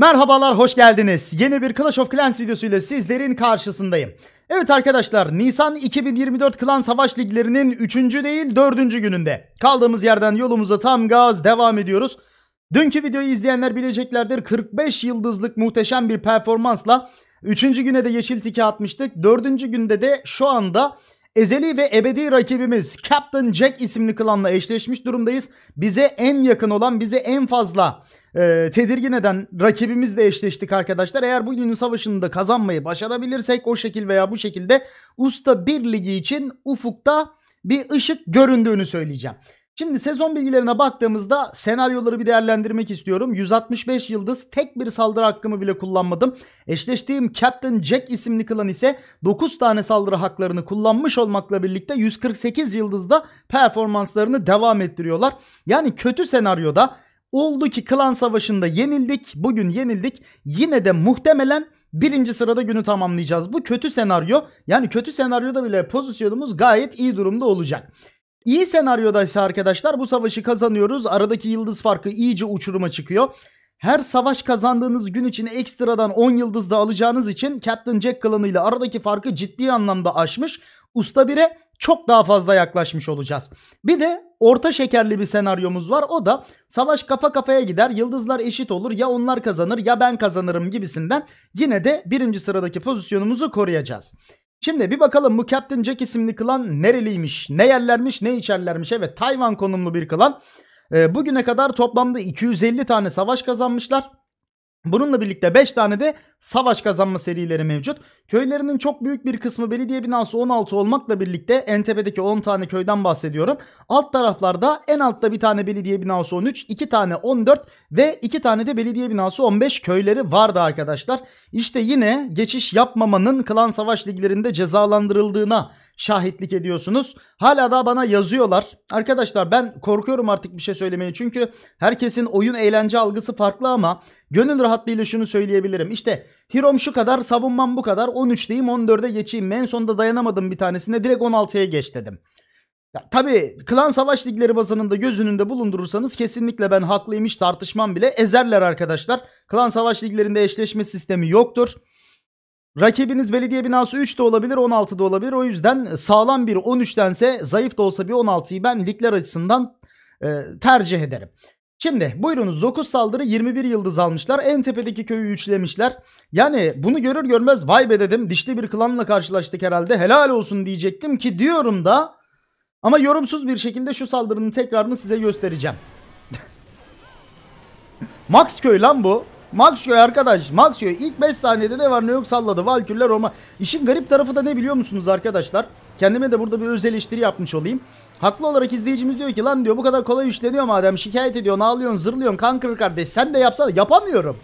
Merhabalar, hoş geldiniz. Yeni bir Clash of Clans videosuyla sizlerin karşısındayım. Evet arkadaşlar, Nisan 2024 Klan Savaş Liglerinin 3. değil 4. gününde. Kaldığımız yerden yolumuza tam gaz devam ediyoruz. Dünkü videoyu izleyenler bileceklerdir. 45 yıldızlık muhteşem bir performansla 3. güne de yeşil tiki atmıştık. 4. günde de şu anda Ezeli ve ebedi rakibimiz Captain Jack isimli klanla eşleşmiş durumdayız. Bize en yakın olan, bize en fazla e, ee, tedirgin eden rakibimizle eşleştik arkadaşlar. Eğer bu günün savaşını da kazanmayı başarabilirsek o şekil veya bu şekilde Usta bir Ligi için ufukta bir ışık göründüğünü söyleyeceğim. Şimdi sezon bilgilerine baktığımızda senaryoları bir değerlendirmek istiyorum. 165 yıldız tek bir saldırı hakkımı bile kullanmadım. Eşleştiğim Captain Jack isimli klan ise 9 tane saldırı haklarını kullanmış olmakla birlikte 148 yıldızda performanslarını devam ettiriyorlar. Yani kötü senaryoda Oldu ki klan savaşında yenildik. Bugün yenildik. Yine de muhtemelen birinci sırada günü tamamlayacağız. Bu kötü senaryo. Yani kötü senaryoda bile pozisyonumuz gayet iyi durumda olacak. İyi senaryoda ise arkadaşlar bu savaşı kazanıyoruz. Aradaki yıldız farkı iyice uçuruma çıkıyor. Her savaş kazandığınız gün için ekstradan 10 yıldız da alacağınız için Captain Jack klanıyla aradaki farkı ciddi anlamda aşmış. Usta 1'e çok daha fazla yaklaşmış olacağız. Bir de orta şekerli bir senaryomuz var. O da savaş kafa kafaya gider, yıldızlar eşit olur, ya onlar kazanır ya ben kazanırım gibisinden yine de birinci sıradaki pozisyonumuzu koruyacağız. Şimdi bir bakalım bu Captain Jack isimli klan nereliymiş, ne yerlermiş, ne içerlermiş. Evet Tayvan konumlu bir klan. Ee, bugüne kadar toplamda 250 tane savaş kazanmışlar. Bununla birlikte 5 tane de savaş kazanma serileri mevcut. Köylerinin çok büyük bir kısmı belediye binası 16 olmakla birlikte en tepedeki 10 tane köyden bahsediyorum. Alt taraflarda en altta bir tane belediye binası 13, 2 tane 14 ve 2 tane de belediye binası 15 köyleri vardı arkadaşlar. İşte yine geçiş yapmamanın klan savaş liglerinde cezalandırıldığına şahitlik ediyorsunuz. Hala da bana yazıyorlar. Arkadaşlar ben korkuyorum artık bir şey söylemeye. Çünkü herkesin oyun eğlence algısı farklı ama gönül rahatlığıyla şunu söyleyebilirim. İşte Hirom şu kadar, savunmam bu kadar. 13'teyim 14'e geçeyim. En sonunda dayanamadım bir tanesine. Direkt 16'ya geç dedim. Ya, tabii klan savaş ligleri bazanında göz önünde bulundurursanız kesinlikle ben haklıymış tartışmam bile ezerler arkadaşlar. Klan savaş liglerinde eşleşme sistemi yoktur. Rakibiniz belediye binası 3 de olabilir 16 da olabilir. O yüzden sağlam bir 13'tense zayıf da olsa bir 16'yı ben ligler açısından e, tercih ederim. Şimdi buyurunuz 9 saldırı 21 yıldız almışlar. En tepedeki köyü üçlemişler. Yani bunu görür görmez vay be dedim. Dişli bir klanla karşılaştık herhalde. Helal olsun diyecektim ki diyorum da. Ama yorumsuz bir şekilde şu saldırının tekrarını size göstereceğim. Max köy lan bu. Maxio arkadaş. Maxio ilk 5 saniyede ne var ne yok salladı. Valkürler olma. İşin garip tarafı da ne biliyor musunuz arkadaşlar? Kendime de burada bir öz eleştiri yapmış olayım. Haklı olarak izleyicimiz diyor ki lan diyor bu kadar kolay üçleniyor madem şikayet ediyorsun ağlıyorsun zırlıyorsun kan kırır kardeş sen de yapsana yapamıyorum.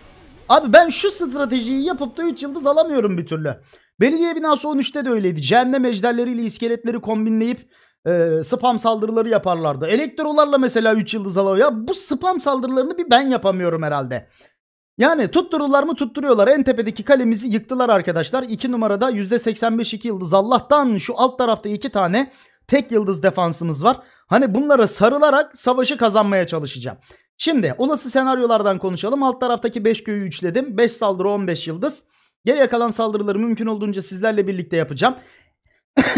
Abi ben şu stratejiyi yapıp da 3 yıldız alamıyorum bir türlü. Belediye binası 13'te de öyleydi. Cehennem ejderleriyle iskeletleri kombinleyip e, spam saldırıları yaparlardı. Elektrolarla mesela 3 yıldız alamıyor. Ya bu spam saldırılarını bir ben yapamıyorum herhalde. Yani tuttururlar mı tutturuyorlar. En tepedeki kalemizi yıktılar arkadaşlar. 2 numarada %85 2 yıldız. Allah'tan şu alt tarafta 2 tane tek yıldız defansımız var. Hani bunlara sarılarak savaşı kazanmaya çalışacağım. Şimdi olası senaryolardan konuşalım. Alt taraftaki 5 köyü üçledim. 5 saldırı 15 yıldız. Geriye kalan saldırıları mümkün olduğunca sizlerle birlikte yapacağım.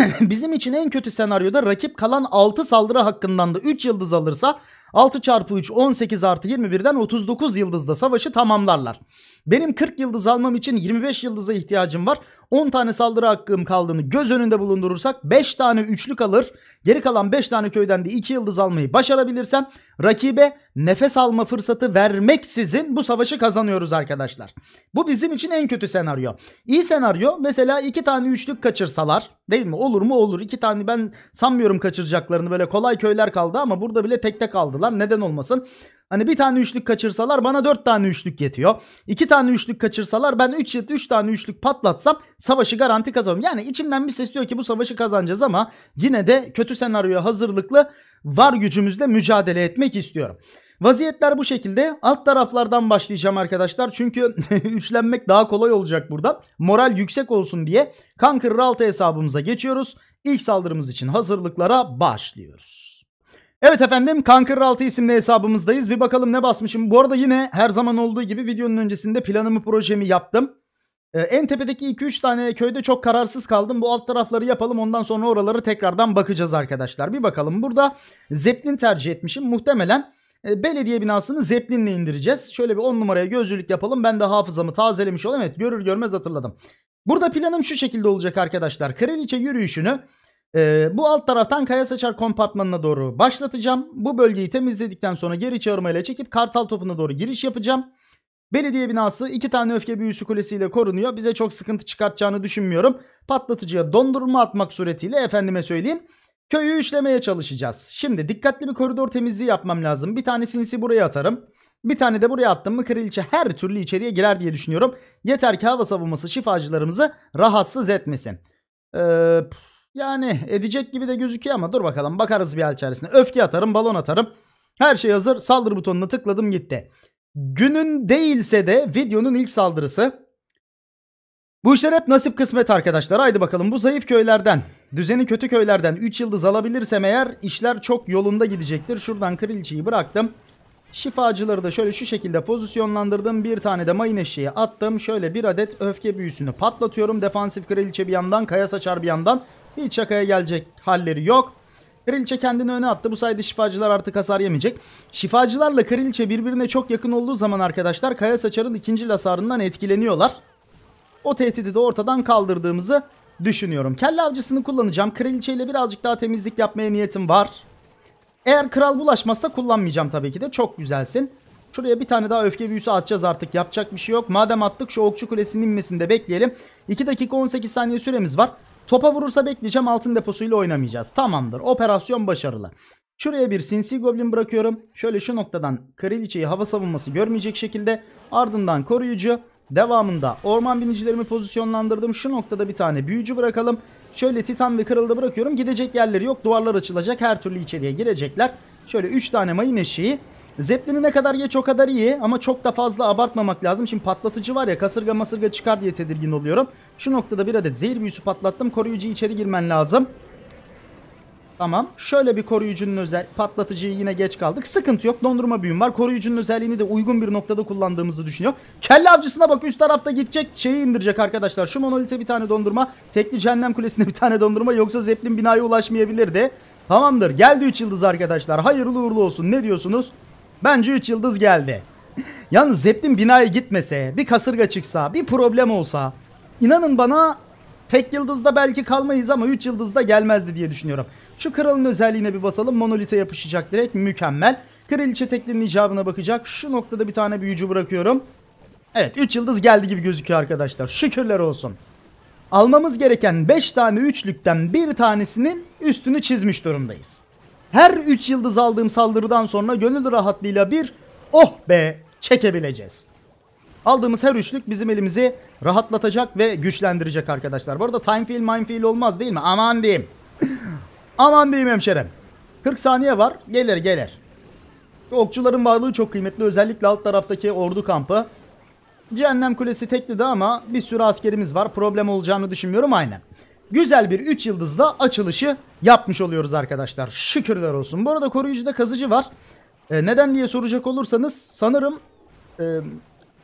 Bizim için en kötü senaryoda rakip kalan 6 saldırı hakkından da 3 yıldız alırsa 6 çarpı 3 18 artı 21'den 39 yıldızda savaşı tamamlarlar. Benim 40 yıldız almam için 25 yıldıza ihtiyacım var. 10 tane saldırı hakkım kaldığını göz önünde bulundurursak 5 tane üçlük alır. Geri kalan 5 tane köyden de 2 yıldız almayı başarabilirsem rakibe nefes alma fırsatı vermeksizin bu savaşı kazanıyoruz arkadaşlar. Bu bizim için en kötü senaryo. İyi senaryo mesela 2 tane üçlük kaçırsalar değil mi? Olur mu? Olur. 2 tane ben sanmıyorum kaçıracaklarını böyle kolay köyler kaldı ama burada bile tek tek kaldılar. Neden olmasın? Hani bir tane üçlük kaçırsalar bana dört tane üçlük yetiyor. İki tane üçlük kaçırsalar ben üç, üç tane üçlük patlatsam savaşı garanti kazanırım. Yani içimden bir ses diyor ki bu savaşı kazanacağız ama yine de kötü senaryoya hazırlıklı var gücümüzle mücadele etmek istiyorum. Vaziyetler bu şekilde. Alt taraflardan başlayacağım arkadaşlar. Çünkü üçlenmek daha kolay olacak burada. Moral yüksek olsun diye Conqueror 6 hesabımıza geçiyoruz. İlk saldırımız için hazırlıklara başlıyoruz. Evet efendim Kankırır 6 isimli hesabımızdayız. Bir bakalım ne basmışım. Bu arada yine her zaman olduğu gibi videonun öncesinde planımı projemi yaptım. Ee, en tepedeki 2-3 tane köyde çok kararsız kaldım. Bu alt tarafları yapalım ondan sonra oraları tekrardan bakacağız arkadaşlar. Bir bakalım burada Zeplin tercih etmişim. Muhtemelen e, belediye binasını Zeplin'le indireceğiz. Şöyle bir 10 numaraya gözcülük yapalım. Ben de hafızamı tazelemiş olayım. Evet görür görmez hatırladım. Burada planım şu şekilde olacak arkadaşlar. Kraliçe yürüyüşünü ee, bu alt taraftan kaya saçar kompartmanına doğru başlatacağım. Bu bölgeyi temizledikten sonra geri çağırmayla çekip kartal topuna doğru giriş yapacağım. Belediye binası iki tane öfke büyüsü kulesiyle korunuyor. Bize çok sıkıntı çıkartacağını düşünmüyorum. Patlatıcıya dondurma atmak suretiyle efendime söyleyeyim. Köyü işlemeye çalışacağız. Şimdi dikkatli bir koridor temizliği yapmam lazım. Bir tane sinsi buraya atarım. Bir tane de buraya attım mı kraliçe her türlü içeriye girer diye düşünüyorum. Yeter ki hava savunması şifacılarımızı rahatsız etmesin. Ee, yani edecek gibi de gözüküyor ama dur bakalım bakarız bir hal içerisinde. Öfke atarım, balon atarım. Her şey hazır. Saldırı butonuna tıkladım gitti. Günün değilse de videonun ilk saldırısı. Bu işler hep nasip kısmet arkadaşlar. Haydi bakalım bu zayıf köylerden, düzeni kötü köylerden 3 yıldız alabilirsem eğer işler çok yolunda gidecektir. Şuradan krilçiyi bıraktım. Şifacıları da şöyle şu şekilde pozisyonlandırdım. Bir tane de mayın eşeği attım. Şöyle bir adet öfke büyüsünü patlatıyorum. Defansif kraliçe bir yandan, kaya saçar bir yandan. Hiç şakaya gelecek halleri yok. Kraliçe kendini öne attı. Bu sayede şifacılar artık hasar yemeyecek. Şifacılarla Kraliçe birbirine çok yakın olduğu zaman arkadaşlar Kaya Saçar'ın ikinci hasarından etkileniyorlar. O tehdidi de ortadan kaldırdığımızı düşünüyorum. Kelle avcısını kullanacağım. Kraliçe ile birazcık daha temizlik yapmaya niyetim var. Eğer kral bulaşmazsa kullanmayacağım tabii ki de. Çok güzelsin. Şuraya bir tane daha öfke büyüsü atacağız artık. Yapacak bir şey yok. Madem attık şu okçu kulesinin inmesini de bekleyelim. 2 dakika 18 saniye süremiz var. Topa vurursa bekleyeceğim altın deposuyla oynamayacağız. Tamamdır operasyon başarılı. Şuraya bir sinsi goblin bırakıyorum. Şöyle şu noktadan kraliçeyi hava savunması görmeyecek şekilde. Ardından koruyucu. Devamında orman binicilerimi pozisyonlandırdım. Şu noktada bir tane büyücü bırakalım. Şöyle titan ve kırıldı bırakıyorum. Gidecek yerleri yok. Duvarlar açılacak. Her türlü içeriye girecekler. Şöyle 3 tane mayın eşiği. Zeppelin'i ne kadar geç o kadar iyi ama çok da fazla abartmamak lazım. Şimdi patlatıcı var ya kasırga masırga çıkar diye tedirgin oluyorum. Şu noktada bir adet zehir büyüsü patlattım. Koruyucu içeri girmen lazım. Tamam. Şöyle bir koruyucunun özel patlatıcıyı yine geç kaldık. Sıkıntı yok. Dondurma büyüm var. Koruyucunun özelliğini de uygun bir noktada kullandığımızı düşünüyorum. Kelle avcısına bak üst tarafta gidecek şeyi indirecek arkadaşlar. Şu monolite bir tane dondurma. Tekli cehennem kulesine bir tane dondurma. Yoksa Zeppelin binaya ulaşmayabilirdi. Tamamdır. Geldi 3 yıldız arkadaşlar. Hayırlı uğurlu olsun. Ne diyorsunuz? Bence 3 yıldız geldi. Yalnız Zeppelin binaya gitmese, bir kasırga çıksa, bir problem olsa inanın bana tek yıldızda belki kalmayız ama 3 yıldızda gelmezdi diye düşünüyorum. Şu kralın özelliğine bir basalım. Monolite yapışacak direkt mükemmel. Kraliçe teklinin icabına bakacak. Şu noktada bir tane büyücü bırakıyorum. Evet 3 yıldız geldi gibi gözüküyor arkadaşlar. Şükürler olsun. Almamız gereken 5 tane üçlükten bir tanesinin üstünü çizmiş durumdayız her 3 yıldız aldığım saldırıdan sonra gönül rahatlığıyla bir oh be çekebileceğiz. Aldığımız her üçlük bizim elimizi rahatlatacak ve güçlendirecek arkadaşlar. Bu arada time feel, mind feel olmaz değil mi? Aman diyeyim. Aman diyeyim hemşerim. 40 saniye var. Gelir gelir. Okçuların varlığı çok kıymetli. Özellikle alt taraftaki ordu kampı. Cehennem Kulesi teklidi ama bir sürü askerimiz var. Problem olacağını düşünmüyorum aynen güzel bir 3 yıldızla açılışı yapmış oluyoruz arkadaşlar. Şükürler olsun. Bu arada koruyucuda kazıcı var. E, neden diye soracak olursanız sanırım e,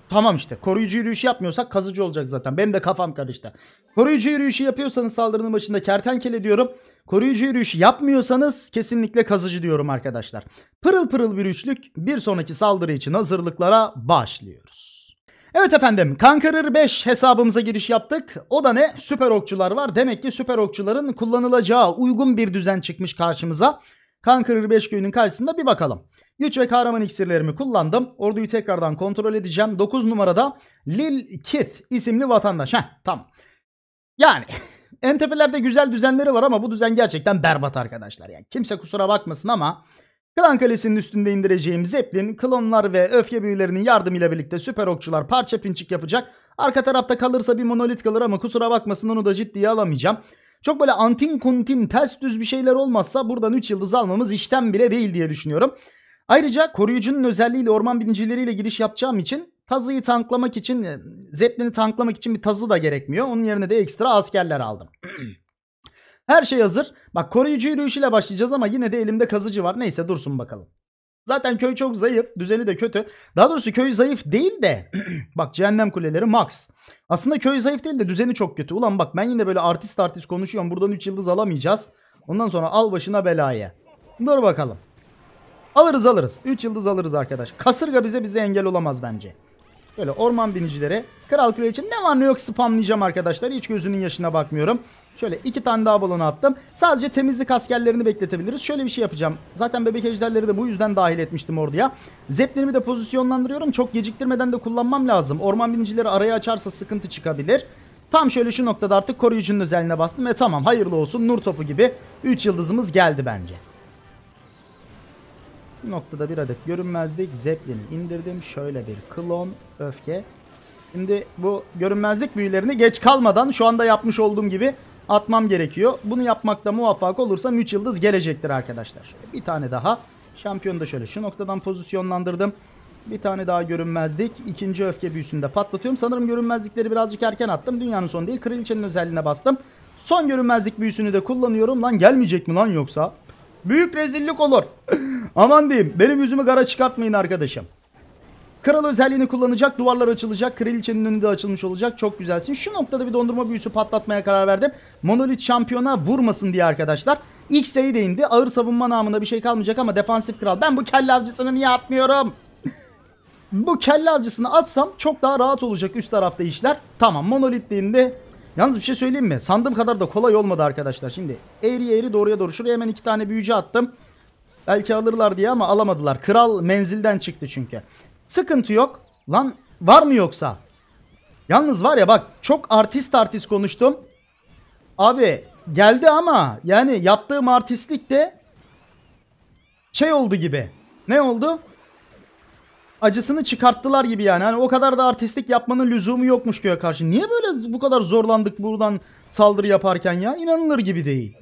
tamam işte koruyucu yürüyüşü yapmıyorsak kazıcı olacak zaten. Benim de kafam karıştı. Koruyucu yürüyüşü yapıyorsanız saldırının başında kertenkele diyorum. Koruyucu yürüyüşü yapmıyorsanız kesinlikle kazıcı diyorum arkadaşlar. Pırıl pırıl bir üçlük bir sonraki saldırı için hazırlıklara başlıyoruz. Evet efendim Kankarır 5 hesabımıza giriş yaptık. O da ne? Süper okçular var. Demek ki süper okçuların kullanılacağı uygun bir düzen çıkmış karşımıza. Kankarır 5 köyünün karşısında bir bakalım. Güç ve kahraman iksirlerimi kullandım. Orduyu tekrardan kontrol edeceğim. 9 numarada Lil Kith isimli vatandaş. Heh tamam. Yani en tepelerde güzel düzenleri var ama bu düzen gerçekten berbat arkadaşlar. Yani kimse kusura bakmasın ama Klan Kalesi'nin üstünde indireceğim Zeppelin, klonlar ve öfke büyülerinin yardımıyla birlikte süper okçular parça pinçik yapacak. Arka tarafta kalırsa bir monolit kalır ama kusura bakmasın onu da ciddiye alamayacağım. Çok böyle antin kuntin ters düz bir şeyler olmazsa buradan 3 yıldız almamız işten bile değil diye düşünüyorum. Ayrıca koruyucunun özelliğiyle orman binicileriyle giriş yapacağım için tazıyı tanklamak için, e, zeplini tanklamak için bir tazı da gerekmiyor. Onun yerine de ekstra askerler aldım. Her şey hazır. Bak koruyucu ile başlayacağız ama yine de elimde kazıcı var. Neyse dursun bakalım. Zaten köy çok zayıf. Düzeni de kötü. Daha doğrusu köy zayıf değil de. bak cehennem kuleleri max. Aslında köy zayıf değil de düzeni çok kötü. Ulan bak ben yine böyle artist artist konuşuyorum. Buradan 3 yıldız alamayacağız. Ondan sonra al başına belaya. Dur bakalım. Alırız alırız. 3 yıldız alırız arkadaş. Kasırga bize bize engel olamaz bence. Böyle orman binicilere kral için ne var ne yok spamlayacağım arkadaşlar. Hiç gözünün yaşına bakmıyorum. Şöyle iki tane daha balon attım. Sadece temizlik askerlerini bekletebiliriz. Şöyle bir şey yapacağım. Zaten bebek ejderleri de bu yüzden dahil etmiştim orduya. Zeplinimi de pozisyonlandırıyorum. Çok geciktirmeden de kullanmam lazım. Orman binicileri araya açarsa sıkıntı çıkabilir. Tam şöyle şu noktada artık koruyucunun özelliğine bastım. Ve tamam hayırlı olsun nur topu gibi 3 yıldızımız geldi bence. Bu noktada bir adet görünmezlik. Zeplini indirdim. Şöyle bir klon öfke. Şimdi bu görünmezlik büyülerini geç kalmadan şu anda yapmış olduğum gibi atmam gerekiyor. Bunu yapmakta muvaffak olursam 3 yıldız gelecektir arkadaşlar. bir tane daha. Şampiyonu da şöyle şu noktadan pozisyonlandırdım. Bir tane daha görünmezlik. İkinci öfke büyüsünde patlatıyorum. Sanırım görünmezlikleri birazcık erken attım. Dünyanın sonu değil. Kraliçenin özelliğine bastım. Son görünmezlik büyüsünü de kullanıyorum. Lan gelmeyecek mi lan yoksa? Büyük rezillik olur. Aman diyeyim. Benim yüzümü gara çıkartmayın arkadaşım. Kral özelliğini kullanacak. Duvarlar açılacak. Kraliçenin önü de açılmış olacak. Çok güzelsin. Şu noktada bir dondurma büyüsü patlatmaya karar verdim. Monolit şampiyona vurmasın diye arkadaşlar. X'e de indi. Ağır savunma namına bir şey kalmayacak ama defansif kral. Ben bu kelle avcısını niye atmıyorum? bu kelle avcısını atsam çok daha rahat olacak üst tarafta işler. Tamam monolit de Yalnız bir şey söyleyeyim mi? Sandığım kadar da kolay olmadı arkadaşlar. Şimdi eğri eğri doğruya doğru. Şuraya hemen iki tane büyücü attım. Belki alırlar diye ama alamadılar. Kral menzilden çıktı çünkü. Sıkıntı yok. Lan var mı yoksa? Yalnız var ya bak çok artist artist konuştum. Abi geldi ama yani yaptığım artistlik de şey oldu gibi. Ne oldu? Acısını çıkarttılar gibi yani. Hani o kadar da artistlik yapmanın lüzumu yokmuş köye karşı. Niye böyle bu kadar zorlandık buradan saldırı yaparken ya? İnanılır gibi değil.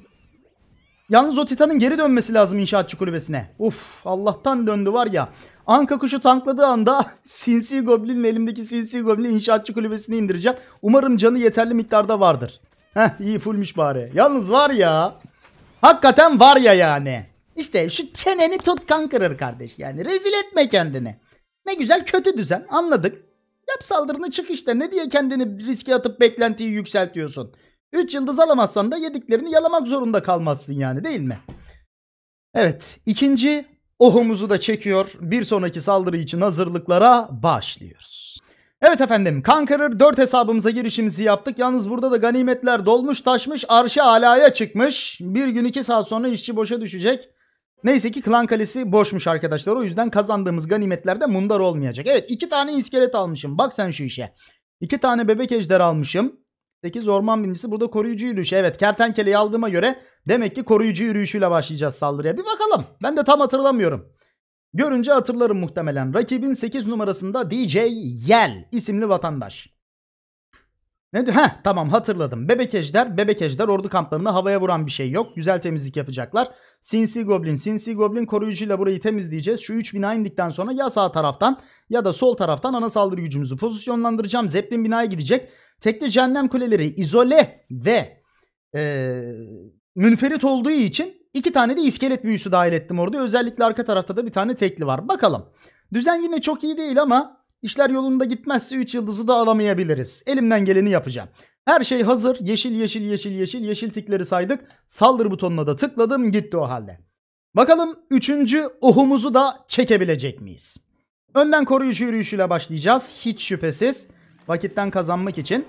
Yalnız o Titan'ın geri dönmesi lazım inşaatçı kulübesine. Uf Allah'tan döndü var ya. Anka kuşu tankladığı anda sinsi goblinin elimdeki sinsi goblini inşaatçı kulübesine indireceğim. Umarım canı yeterli miktarda vardır. Heh iyi fullmüş bari. Yalnız var ya. Hakikaten var ya yani. İşte şu çeneni tut kan kırır kardeş yani. Rezil etme kendini. Ne güzel kötü düzen anladık. Yap saldırını çık işte ne diye kendini riske atıp beklentiyi yükseltiyorsun. 3 yıldız alamazsan da yediklerini yalamak zorunda kalmazsın yani değil mi? Evet ikinci Ohumuzu da çekiyor. Bir sonraki saldırı için hazırlıklara başlıyoruz. Evet efendim Kankarır 4 hesabımıza girişimizi yaptık. Yalnız burada da ganimetler dolmuş taşmış arşa alaya çıkmış. Bir gün iki saat sonra işçi boşa düşecek. Neyse ki klan kalesi boşmuş arkadaşlar. O yüzden kazandığımız ganimetlerde mundar olmayacak. Evet iki tane iskelet almışım. Bak sen şu işe. İki tane bebek ejder almışım. 8 orman bincisi burada koruyucu yürüyüşü. Evet kertenkeleyi aldığıma göre demek ki koruyucu yürüyüşüyle başlayacağız saldırıya. Bir bakalım. Ben de tam hatırlamıyorum. Görünce hatırlarım muhtemelen. Rakibin 8 numarasında DJ Yel isimli vatandaş. Ne diyor? Heh tamam hatırladım. Bebek ejder, bebek ejder ordu kamplarını havaya vuran bir şey yok. Güzel temizlik yapacaklar. Sinsi Goblin, Sinsi Goblin koruyucuyla burayı temizleyeceğiz. Şu 3 bina indikten sonra ya sağ taraftan ya da sol taraftan ana saldırı gücümüzü pozisyonlandıracağım. Zeppelin binaya gidecek. Tekne cehennem kuleleri izole ve ee, münferit olduğu için iki tane de iskelet büyüsü dahil ettim orada. Özellikle arka tarafta da bir tane tekli var. Bakalım. Düzen yine çok iyi değil ama İşler yolunda gitmezse 3 yıldızı da alamayabiliriz. Elimden geleni yapacağım. Her şey hazır. Yeşil yeşil yeşil yeşil yeşil tikleri saydık. Saldır butonuna da tıkladım gitti o halde. Bakalım 3. ohumuzu da çekebilecek miyiz? Önden koruyucu yürüyüşüyle başlayacağız. Hiç şüphesiz. Vakitten kazanmak için.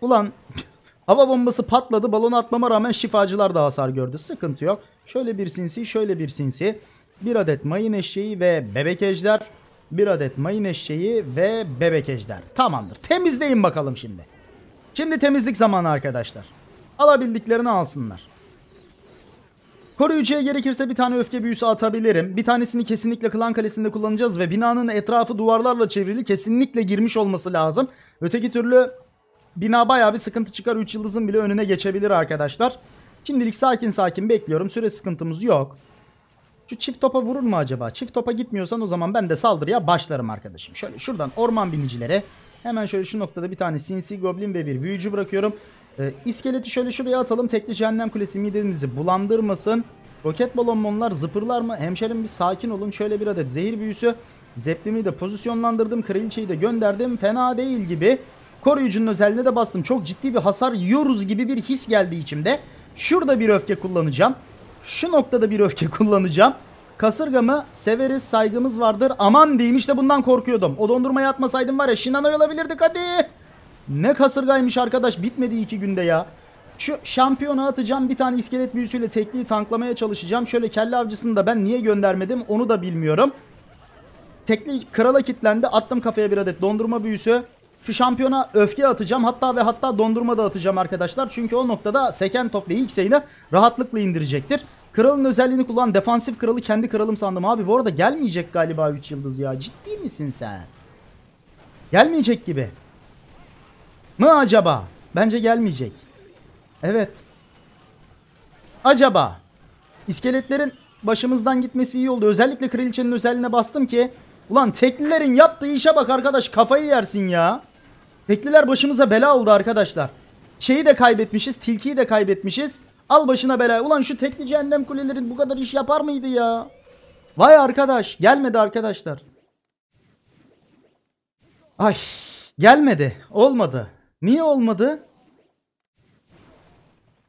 Ulan hava bombası patladı. Balon atmama rağmen şifacılar da hasar gördü. Sıkıntı yok. Şöyle bir sinsi, şöyle bir sinsi. Bir adet mayın eşeği ve bebek ejder. Bir adet mayın eşeği ve bebek ejder. Tamamdır. Temizleyin bakalım şimdi. Şimdi temizlik zamanı arkadaşlar. Alabildiklerini alsınlar. Koruyucuya gerekirse bir tane öfke büyüsü atabilirim. Bir tanesini kesinlikle klan kalesinde kullanacağız ve binanın etrafı duvarlarla çevrili kesinlikle girmiş olması lazım. Öteki türlü bina baya bir sıkıntı çıkar. 3 yıldızın bile önüne geçebilir arkadaşlar. Şimdilik sakin sakin bekliyorum. Süre sıkıntımız yok. Şu çift topa vurur mu acaba? Çift topa gitmiyorsan o zaman ben de saldırıya başlarım arkadaşım. Şöyle şuradan orman binicilere hemen şöyle şu noktada bir tane sinsi goblin ve bir büyücü bırakıyorum. Ee, iskeleti şöyle şuraya atalım. Tekli cehennem kulesi midemizi bulandırmasın. Roket balonmonlar zıpırlar mı? Hemşerim bir sakin olun. Şöyle bir adet zehir büyüsü. Zeplimi de pozisyonlandırdım. Kraliçeyi de gönderdim. Fena değil gibi. Koruyucunun özelliğine de bastım. Çok ciddi bir hasar yiyoruz gibi bir his geldi içimde. Şurada bir öfke kullanacağım. Şu noktada bir öfke kullanacağım. Kasırgamı severiz saygımız vardır. Aman diyeyim işte bundan korkuyordum. O dondurmayı atmasaydım var ya Shinano'yu alabilirdik hadi. Ne kasırgaymış arkadaş bitmedi iki günde ya. Şu şampiyona atacağım bir tane iskelet büyüsüyle tekliği tanklamaya çalışacağım. Şöyle kelle avcısını da ben niye göndermedim onu da bilmiyorum. Tekli krala kitlendi attım kafaya bir adet dondurma büyüsü. Şu şampiyona öfke atacağım hatta ve hatta dondurma da atacağım arkadaşlar. Çünkü o noktada seken top ve ilk sayını rahatlıkla indirecektir. Kralın özelliğini kullanan Defansif kralı kendi kralım sandım abi. Bu arada gelmeyecek galiba 3 yıldız ya. Ciddi misin sen? Gelmeyecek gibi. Mı acaba? Bence gelmeyecek. Evet. Acaba? İskeletlerin başımızdan gitmesi iyi oldu. Özellikle kraliçenin özelliğine bastım ki. Ulan teklilerin yaptığı işe bak arkadaş kafayı yersin ya. Tekliler başımıza bela oldu arkadaşlar. Şeyi de kaybetmişiz. Tilkiyi de kaybetmişiz. Al başına bela. Ulan şu tekli cehennem kulelerin bu kadar iş yapar mıydı ya? Vay arkadaş. Gelmedi arkadaşlar. Ay. Gelmedi. Olmadı. Niye olmadı?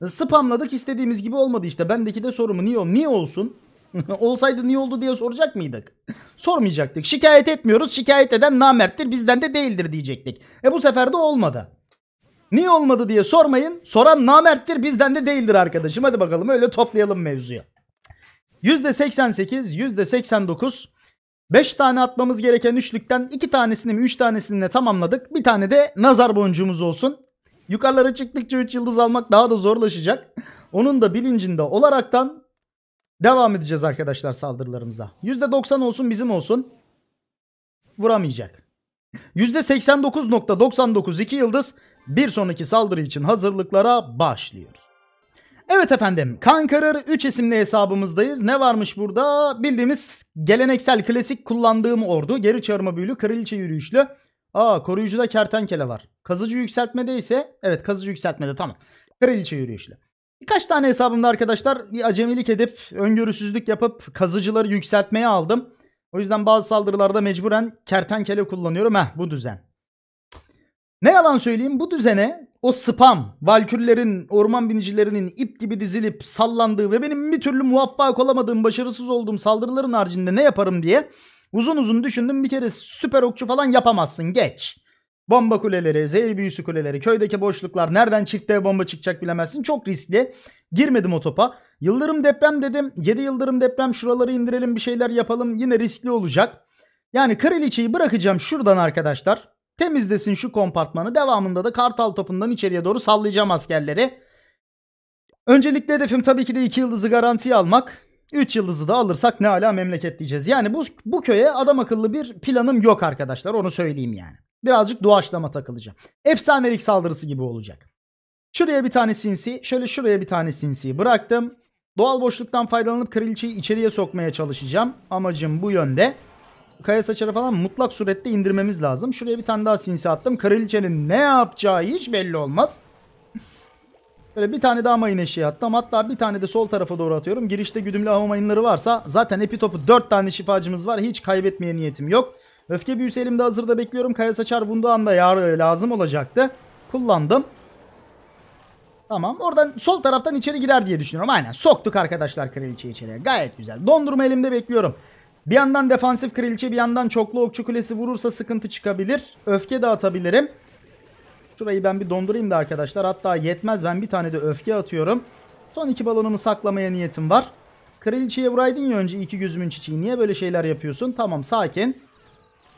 Spamladık istediğimiz gibi olmadı işte. Bendeki de sorumu niye, niye olsun? Olsaydı niye oldu diye soracak mıydık? Sormayacaktık. Şikayet etmiyoruz. Şikayet eden namerttir. Bizden de değildir diyecektik. E bu sefer de olmadı. Niye olmadı diye sormayın. Soran namerttir. Bizden de değildir arkadaşım. Hadi bakalım öyle toplayalım mevzuyu. %88, %89. 5 tane atmamız gereken üçlükten 2 tanesini mi 3 tanesini de tamamladık. Bir tane de nazar boncuğumuz olsun. Yukarılara çıktıkça 3 yıldız almak daha da zorlaşacak. Onun da bilincinde olaraktan Devam edeceğiz arkadaşlar saldırılarımıza. %90 olsun bizim olsun. Vuramayacak. %89.99 2 yıldız bir sonraki saldırı için hazırlıklara başlıyoruz. Evet efendim Kankarır 3 isimli hesabımızdayız. Ne varmış burada? Bildiğimiz geleneksel klasik kullandığım ordu. Geri çağırma büyülü kraliçe yürüyüşlü. Aa koruyucuda kertenkele var. Kazıcı yükseltmede ise evet kazıcı yükseltmede tamam. Kraliçe yürüyüşlü. Birkaç tane hesabımda arkadaşlar bir acemilik edip öngörüsüzlük yapıp kazıcıları yükseltmeye aldım. O yüzden bazı saldırılarda mecburen kertenkele kullanıyorum. Heh bu düzen. Ne yalan söyleyeyim bu düzene o spam, valkürlerin, orman binicilerinin ip gibi dizilip sallandığı ve benim bir türlü muvaffak olamadığım, başarısız olduğum saldırıların haricinde ne yaparım diye uzun uzun düşündüm. Bir kere süper okçu falan yapamazsın geç. Bomba kuleleri, zehir büyüsü kuleleri, köydeki boşluklar, nereden çiftliğe bomba çıkacak bilemezsin. Çok riskli. Girmedim o topa. Yıldırım deprem dedim. 7 yıldırım deprem şuraları indirelim bir şeyler yapalım. Yine riskli olacak. Yani kraliçeyi bırakacağım şuradan arkadaşlar. Temizlesin şu kompartmanı. Devamında da kartal topundan içeriye doğru sallayacağım askerleri. Öncelikle hedefim tabii ki de 2 yıldızı garantiye almak. 3 yıldızı da alırsak ne ala memleket diyeceğiz. Yani bu, bu köye adam akıllı bir planım yok arkadaşlar. Onu söyleyeyim yani. Birazcık duaçlama takılacağım. Efsanelik saldırısı gibi olacak. Şuraya bir tane sinsi, şöyle şuraya bir tane sinsi bıraktım. Doğal boşluktan faydalanıp kraliçeyi içeriye sokmaya çalışacağım. Amacım bu yönde. Kaya saçarı falan mutlak surette indirmemiz lazım. Şuraya bir tane daha sinsi attım. Kraliçenin ne yapacağı hiç belli olmaz. Böyle bir tane daha mayın eşeği attım. Hatta bir tane de sol tarafa doğru atıyorum. Girişte güdümlü hava mayınları varsa zaten epitopu topu 4 tane şifacımız var. Hiç kaybetmeye niyetim yok. Öfke büyüsü elimde hazırda bekliyorum. Kaya saçar bundan da e, lazım olacaktı. Kullandım. Tamam. Oradan sol taraftan içeri girer diye düşünüyorum. Aynen. Soktuk arkadaşlar kraliçe içeriye. Gayet güzel. Dondurma elimde bekliyorum. Bir yandan defansif kraliçe bir yandan çoklu okçu kulesi vurursa sıkıntı çıkabilir. Öfke de atabilirim. Şurayı ben bir dondurayım da arkadaşlar. Hatta yetmez ben bir tane de öfke atıyorum. Son iki balonumu saklamaya niyetim var. Kraliçeye vuraydın ya önce iki gözümün çiçeği. Niye böyle şeyler yapıyorsun? Tamam sakin.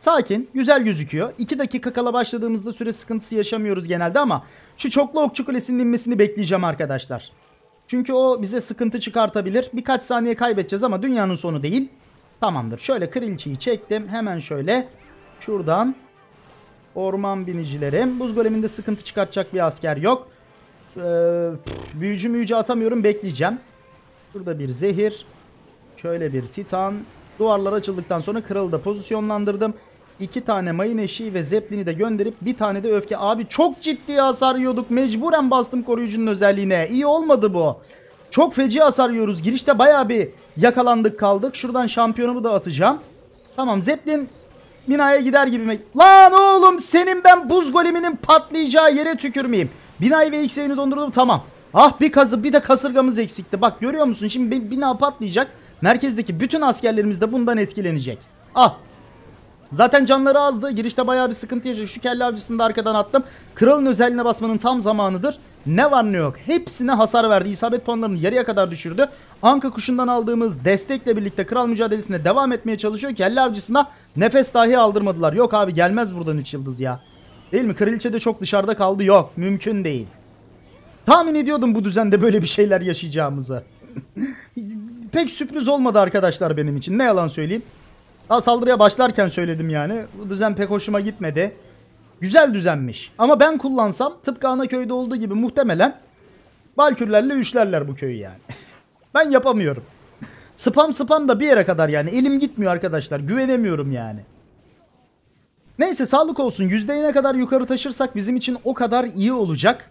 Sakin, güzel gözüküyor. 2 dakika kala başladığımızda süre sıkıntısı yaşamıyoruz genelde ama şu çoklu okçu kulesinin inmesini bekleyeceğim arkadaşlar. Çünkü o bize sıkıntı çıkartabilir. Birkaç saniye kaybedeceğiz ama dünyanın sonu değil. Tamamdır. Şöyle kırılçıyı çektim. Hemen şöyle şuradan orman binicilerim. Buz goleminde sıkıntı çıkartacak bir asker yok. Ee, büyücü müyücü atamıyorum. Bekleyeceğim. Burada bir zehir. Şöyle bir titan. Duvarlar açıldıktan sonra kralı da pozisyonlandırdım iki tane mayın eşiği ve zeplini de gönderip bir tane de öfke. Abi çok ciddi hasar yiyorduk. Mecburen bastım koruyucunun özelliğine. İyi olmadı bu. Çok feci hasar yiyoruz. Girişte baya bir yakalandık kaldık. Şuradan şampiyonumu da atacağım. Tamam Zeplin binaya gider gibi. Lan oğlum senin ben buz goleminin patlayacağı yere tükürmeyeyim. Binayı ve yükseğini dondurdum tamam. Ah bir kazı bir de kasırgamız eksikti. Bak görüyor musun şimdi bina patlayacak. Merkezdeki bütün askerlerimiz de bundan etkilenecek. Ah Zaten canları azdı. Girişte bayağı bir sıkıntı yaşadı. Şu kelle avcısını da arkadan attım. Kralın özelliğine basmanın tam zamanıdır. Ne var ne yok. Hepsine hasar verdi. İsabet puanlarını yarıya kadar düşürdü. Anka kuşundan aldığımız destekle birlikte kral mücadelesine devam etmeye çalışıyor. Kelle avcısına nefes dahi aldırmadılar. Yok abi gelmez buradan 3 yıldız ya. Değil mi? Kraliçe de çok dışarıda kaldı. Yok mümkün değil. Tahmin ediyordum bu düzende böyle bir şeyler yaşayacağımızı. Pek sürpriz olmadı arkadaşlar benim için. Ne yalan söyleyeyim. Daha saldırıya başlarken söyledim yani. Bu düzen pek hoşuma gitmedi. Güzel düzenmiş. Ama ben kullansam tıpkı ana köyde olduğu gibi muhtemelen Valkürlerle üçlerler bu köyü yani. ben yapamıyorum. Spam spam da bir yere kadar yani. Elim gitmiyor arkadaşlar. Güvenemiyorum yani. Neyse sağlık olsun. Yüzdeyi ne kadar yukarı taşırsak bizim için o kadar iyi olacak.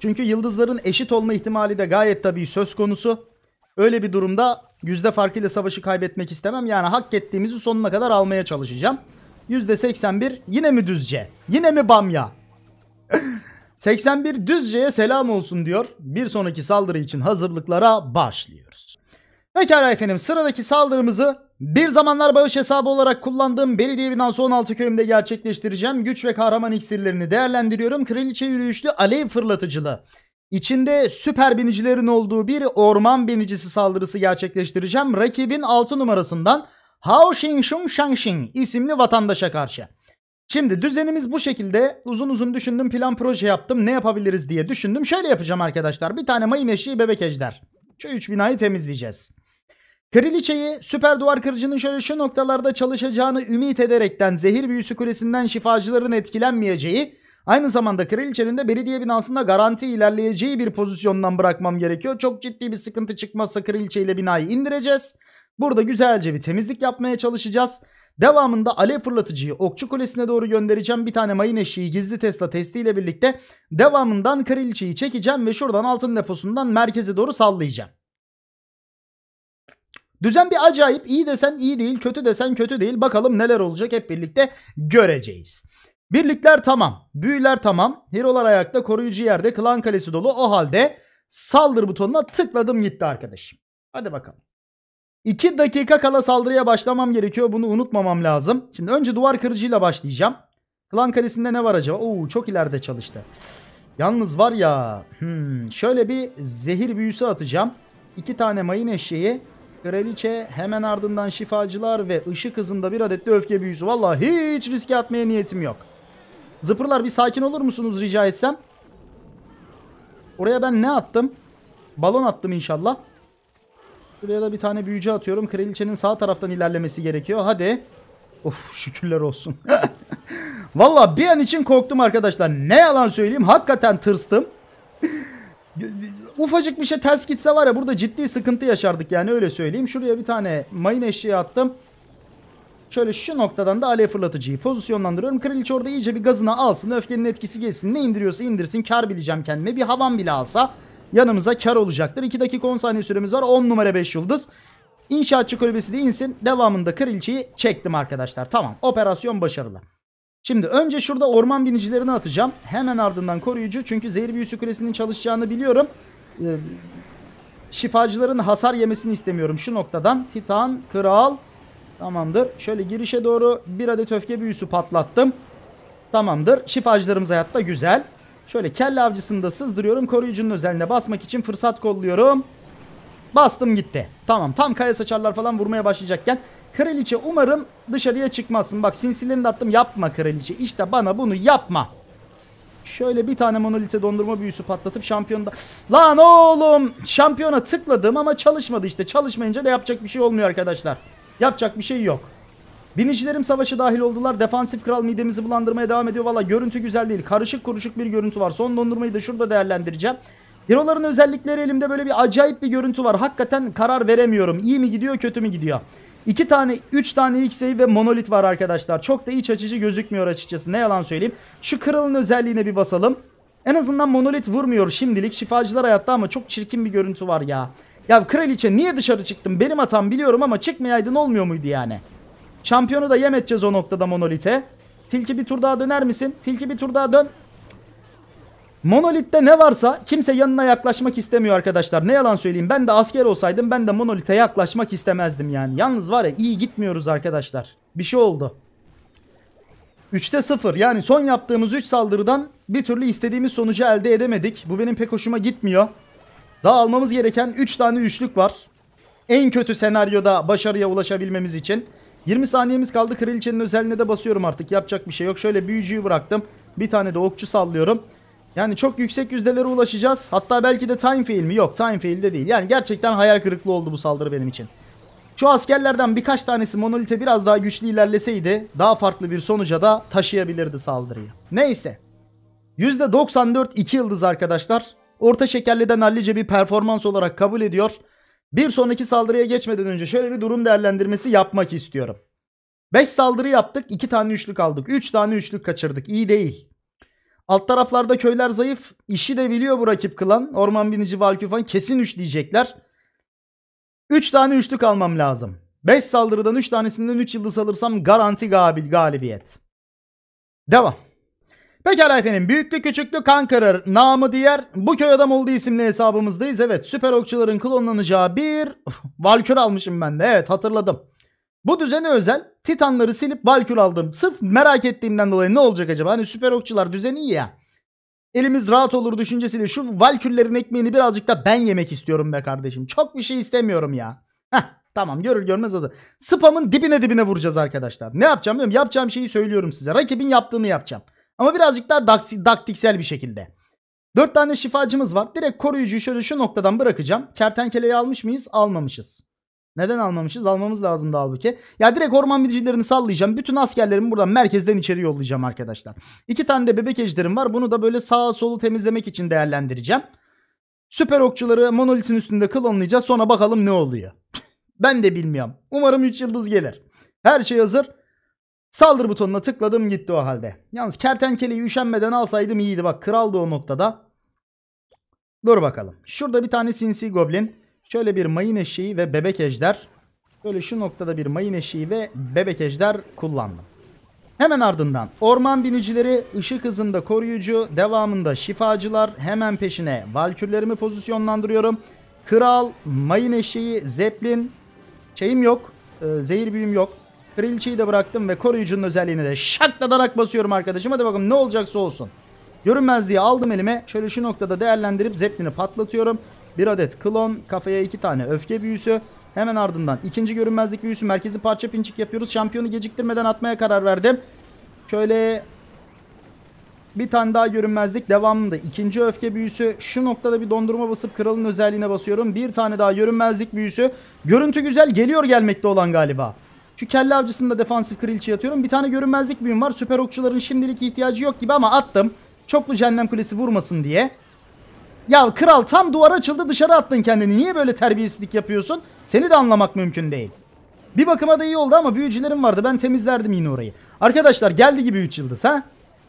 Çünkü yıldızların eşit olma ihtimali de gayet tabii söz konusu. Öyle bir durumda Yüzde farkıyla savaşı kaybetmek istemem. Yani hak ettiğimizi sonuna kadar almaya çalışacağım. Yüzde 81 yine mi düzce? Yine mi bamya? 81 düzceye selam olsun diyor. Bir sonraki saldırı için hazırlıklara başlıyoruz. Pekala efendim sıradaki saldırımızı bir zamanlar bağış hesabı olarak kullandığım belediye binası 16 köyümde gerçekleştireceğim. Güç ve kahraman iksirlerini değerlendiriyorum. Kraliçe yürüyüşlü alev fırlatıcılı İçinde süper binicilerin olduğu bir orman binicisi saldırısı gerçekleştireceğim. Rakibin 6 numarasından Hao Xingshun Shangxing isimli vatandaşa karşı. Şimdi düzenimiz bu şekilde. Uzun uzun düşündüm plan proje yaptım. Ne yapabiliriz diye düşündüm. Şöyle yapacağım arkadaşlar. Bir tane mayın eşiği bebek ejder. Şu 3 binayı temizleyeceğiz. Kraliçeyi süper duvar kırıcının şöyle şu noktalarda çalışacağını ümit ederekten zehir büyüsü kulesinden şifacıların etkilenmeyeceği Aynı zamanda kraliçenin de belediye binasında garanti ilerleyeceği bir pozisyondan bırakmam gerekiyor. Çok ciddi bir sıkıntı çıkmazsa kraliçe ile binayı indireceğiz. Burada güzelce bir temizlik yapmaya çalışacağız. Devamında alev fırlatıcıyı okçu kulesine doğru göndereceğim. Bir tane mayın eşiği gizli Tesla testiyle birlikte devamından kraliçeyi çekeceğim ve şuradan altın deposundan merkeze doğru sallayacağım. Düzen bir acayip iyi desen iyi değil kötü desen kötü değil bakalım neler olacak hep birlikte göreceğiz. Birlikler tamam. Büyüler tamam. Hero'lar ayakta. Koruyucu yerde. Klan kalesi dolu. O halde saldır butonuna tıkladım gitti arkadaşım. Hadi bakalım. 2 dakika kala saldırıya başlamam gerekiyor. Bunu unutmamam lazım. Şimdi önce duvar kırıcıyla başlayacağım. Klan kalesinde ne var acaba? Oo çok ileride çalıştı. Yalnız var ya. Hmm, şöyle bir zehir büyüsü atacağım. 2 tane mayın eşeği. Kraliçe hemen ardından şifacılar ve ışık hızında bir adet de öfke büyüsü. Vallahi hiç riske atmaya niyetim yok. Zıpırlar bir sakin olur musunuz rica etsem? Oraya ben ne attım? Balon attım inşallah. Buraya da bir tane büyücü atıyorum. Kraliçenin sağ taraftan ilerlemesi gerekiyor. Hadi. Of şükürler olsun. Valla bir an için korktum arkadaşlar. Ne yalan söyleyeyim. Hakikaten tırstım. Ufacık bir şey ters gitse var ya burada ciddi sıkıntı yaşardık yani öyle söyleyeyim. Şuraya bir tane mayın eşiği attım. Şöyle şu noktadan da alev fırlatıcıyı pozisyonlandırıyorum. Kraliçe orada iyice bir gazına alsın. Öfkenin etkisi geçsin. Ne indiriyorsa indirsin. Kar bileceğim kendime. Bir havan bile alsa yanımıza kar olacaktır. 2 dakika 10 saniye süremiz var. 10 numara 5 yıldız. İnşaatçı kulübesi de insin. Devamında kraliçeyi çektim arkadaşlar. Tamam. Operasyon başarılı. Şimdi önce şurada orman binicilerini atacağım. Hemen ardından koruyucu. Çünkü zehir büyüsü kulesinin çalışacağını biliyorum. Ee, şifacıların hasar yemesini istemiyorum şu noktadan. Titan, kral, Tamamdır. Şöyle girişe doğru bir adet öfke büyüsü patlattım. Tamamdır. Şifacılarımız hayatta güzel. Şöyle kelle avcısını da sızdırıyorum. Koruyucunun özeline basmak için fırsat kolluyorum. Bastım gitti. Tamam tam kaya saçarlar falan vurmaya başlayacakken. Kraliçe umarım dışarıya çıkmazsın. Bak sinsilerini de attım. Yapma kraliçe. İşte bana bunu yapma. Şöyle bir tane monolite dondurma büyüsü patlatıp şampiyonda... Lan oğlum! Şampiyona tıkladım ama çalışmadı işte. Çalışmayınca da yapacak bir şey olmuyor arkadaşlar. Yapacak bir şey yok. Binicilerim savaşa dahil oldular. Defansif kral midemizi bulandırmaya devam ediyor. Valla görüntü güzel değil. Karışık kuruşuk bir görüntü var. Son dondurmayı da şurada değerlendireceğim. Hero'ların özellikleri elimde böyle bir acayip bir görüntü var. Hakikaten karar veremiyorum. İyi mi gidiyor kötü mü gidiyor? 2 tane 3 tane XA ve monolit var arkadaşlar. Çok da iç açıcı gözükmüyor açıkçası. Ne yalan söyleyeyim. Şu kralın özelliğine bir basalım. En azından monolit vurmuyor şimdilik. Şifacılar hayatta ama çok çirkin bir görüntü var ya. Ya kraliçe niye dışarı çıktın? Benim hatam biliyorum ama çıkmayaydın olmuyor muydu yani? Şampiyonu da yem edeceğiz o noktada monolite. Tilki bir tur daha döner misin? Tilki bir tur daha dön. Monolit'te ne varsa kimse yanına yaklaşmak istemiyor arkadaşlar. Ne yalan söyleyeyim ben de asker olsaydım ben de Monolit'e yaklaşmak istemezdim yani. Yalnız var ya iyi gitmiyoruz arkadaşlar. Bir şey oldu. 3'te 0 yani son yaptığımız 3 saldırıdan bir türlü istediğimiz sonucu elde edemedik. Bu benim pek hoşuma gitmiyor. Daha almamız gereken 3 tane üçlük var. En kötü senaryoda başarıya ulaşabilmemiz için. 20 saniyemiz kaldı. Kraliçenin özelliğine de basıyorum artık. Yapacak bir şey yok. Şöyle büyücüyü bıraktım. Bir tane de okçu sallıyorum. Yani çok yüksek yüzdelere ulaşacağız. Hatta belki de time fail mi? Yok time fail de değil. Yani gerçekten hayal kırıklığı oldu bu saldırı benim için. Şu askerlerden birkaç tanesi monolite biraz daha güçlü ilerleseydi daha farklı bir sonuca da taşıyabilirdi saldırıyı. Neyse. %94 2 yıldız arkadaşlar. Orta şekerliden hallice bir performans olarak kabul ediyor. Bir sonraki saldırıya geçmeden önce şöyle bir durum değerlendirmesi yapmak istiyorum. 5 saldırı yaptık. 2 tane üçlük aldık. 3 üç tane üçlük kaçırdık. İyi değil. Alt taraflarda köyler zayıf. işi de biliyor bu rakip klan. Orman binici Valkyfan kesin 3 diyecekler. 3 tane üçlük almam lazım. 5 saldırıdan 3 tanesinden 3 yıldız alırsam garanti galibiyet. Devam. Pekala efendim büyüklü küçüklü kan karar namı diğer bu köy adam olduğu isimli hesabımızdayız. Evet süper okçuların klonlanacağı bir valkür almışım ben de evet hatırladım. Bu düzene özel titanları silip valkür aldım. Sırf merak ettiğimden dolayı ne olacak acaba? Hani süper okçular düzeni iyi ya. Elimiz rahat olur düşüncesiyle şu valkürlerin ekmeğini birazcık da ben yemek istiyorum be kardeşim. Çok bir şey istemiyorum ya. Heh, Tamam görür görmez adı. Spam'ın dibine dibine vuracağız arkadaşlar. Ne yapacağım biliyorum. Yapacağım şeyi söylüyorum size. Rakibin yaptığını yapacağım. Ama birazcık daha daksi, daktiksel bir şekilde. Dört tane şifacımız var. Direkt koruyucuyu şöyle şu noktadan bırakacağım. Kertenkeleyi almış mıyız? Almamışız. Neden almamışız? Almamız lazım da halbuki. Ya direkt orman bilicilerini sallayacağım. Bütün askerlerimi buradan merkezden içeri yollayacağım arkadaşlar. İki tane de bebek ejderim var. Bunu da böyle sağa solu temizlemek için değerlendireceğim. Süper okçuları monolitin üstünde klonlayacağız. Sonra bakalım ne oluyor. ben de bilmiyorum. Umarım 3 yıldız gelir. Her şey hazır. Saldır butonuna tıkladım gitti o halde. Yalnız kertenkeleyi üşenmeden alsaydım iyiydi. Bak kraldı o noktada. Dur bakalım. Şurada bir tane sinsi goblin. Şöyle bir mayın eşeği ve bebek ejder. Böyle şu noktada bir mayın eşiği ve bebek ejder kullandım. Hemen ardından orman binicileri, ışık hızında koruyucu, devamında şifacılar, hemen peşine valkürlerimi pozisyonlandırıyorum. Kral, mayın eşeği, zeplin, şeyim yok, e, zehir büyüm yok. Kraliçeyi de bıraktım ve koruyucunun özelliğini de şakla şakladarak basıyorum arkadaşım. Hadi bakalım ne olacaksa olsun. Görünmez diye aldım elime. Şöyle şu noktada değerlendirip zeplini patlatıyorum. Bir adet klon, kafaya iki tane öfke büyüsü. Hemen ardından ikinci görünmezlik büyüsü merkezi parça pinçik yapıyoruz. Şampiyonu geciktirmeden atmaya karar verdim. Şöyle bir tane daha görünmezlik devamında ikinci öfke büyüsü. Şu noktada bir dondurma basıp kralın özelliğine basıyorum. Bir tane daha görünmezlik büyüsü. Görüntü güzel geliyor gelmekte olan galiba. Şu kelle avcısında defansif kraliçe atıyorum. Bir tane görünmezlik büyüm var. Süper okçuların şimdilik ihtiyacı yok gibi ama attım. Çoklu cehennem kulesi vurmasın diye. Ya kral tam duvara açıldı dışarı attın kendini. Niye böyle terbiyesizlik yapıyorsun? Seni de anlamak mümkün değil. Bir bakıma da iyi oldu ama büyücülerim vardı. Ben temizlerdim yine orayı. Arkadaşlar geldi gibi 3 yıldız ha?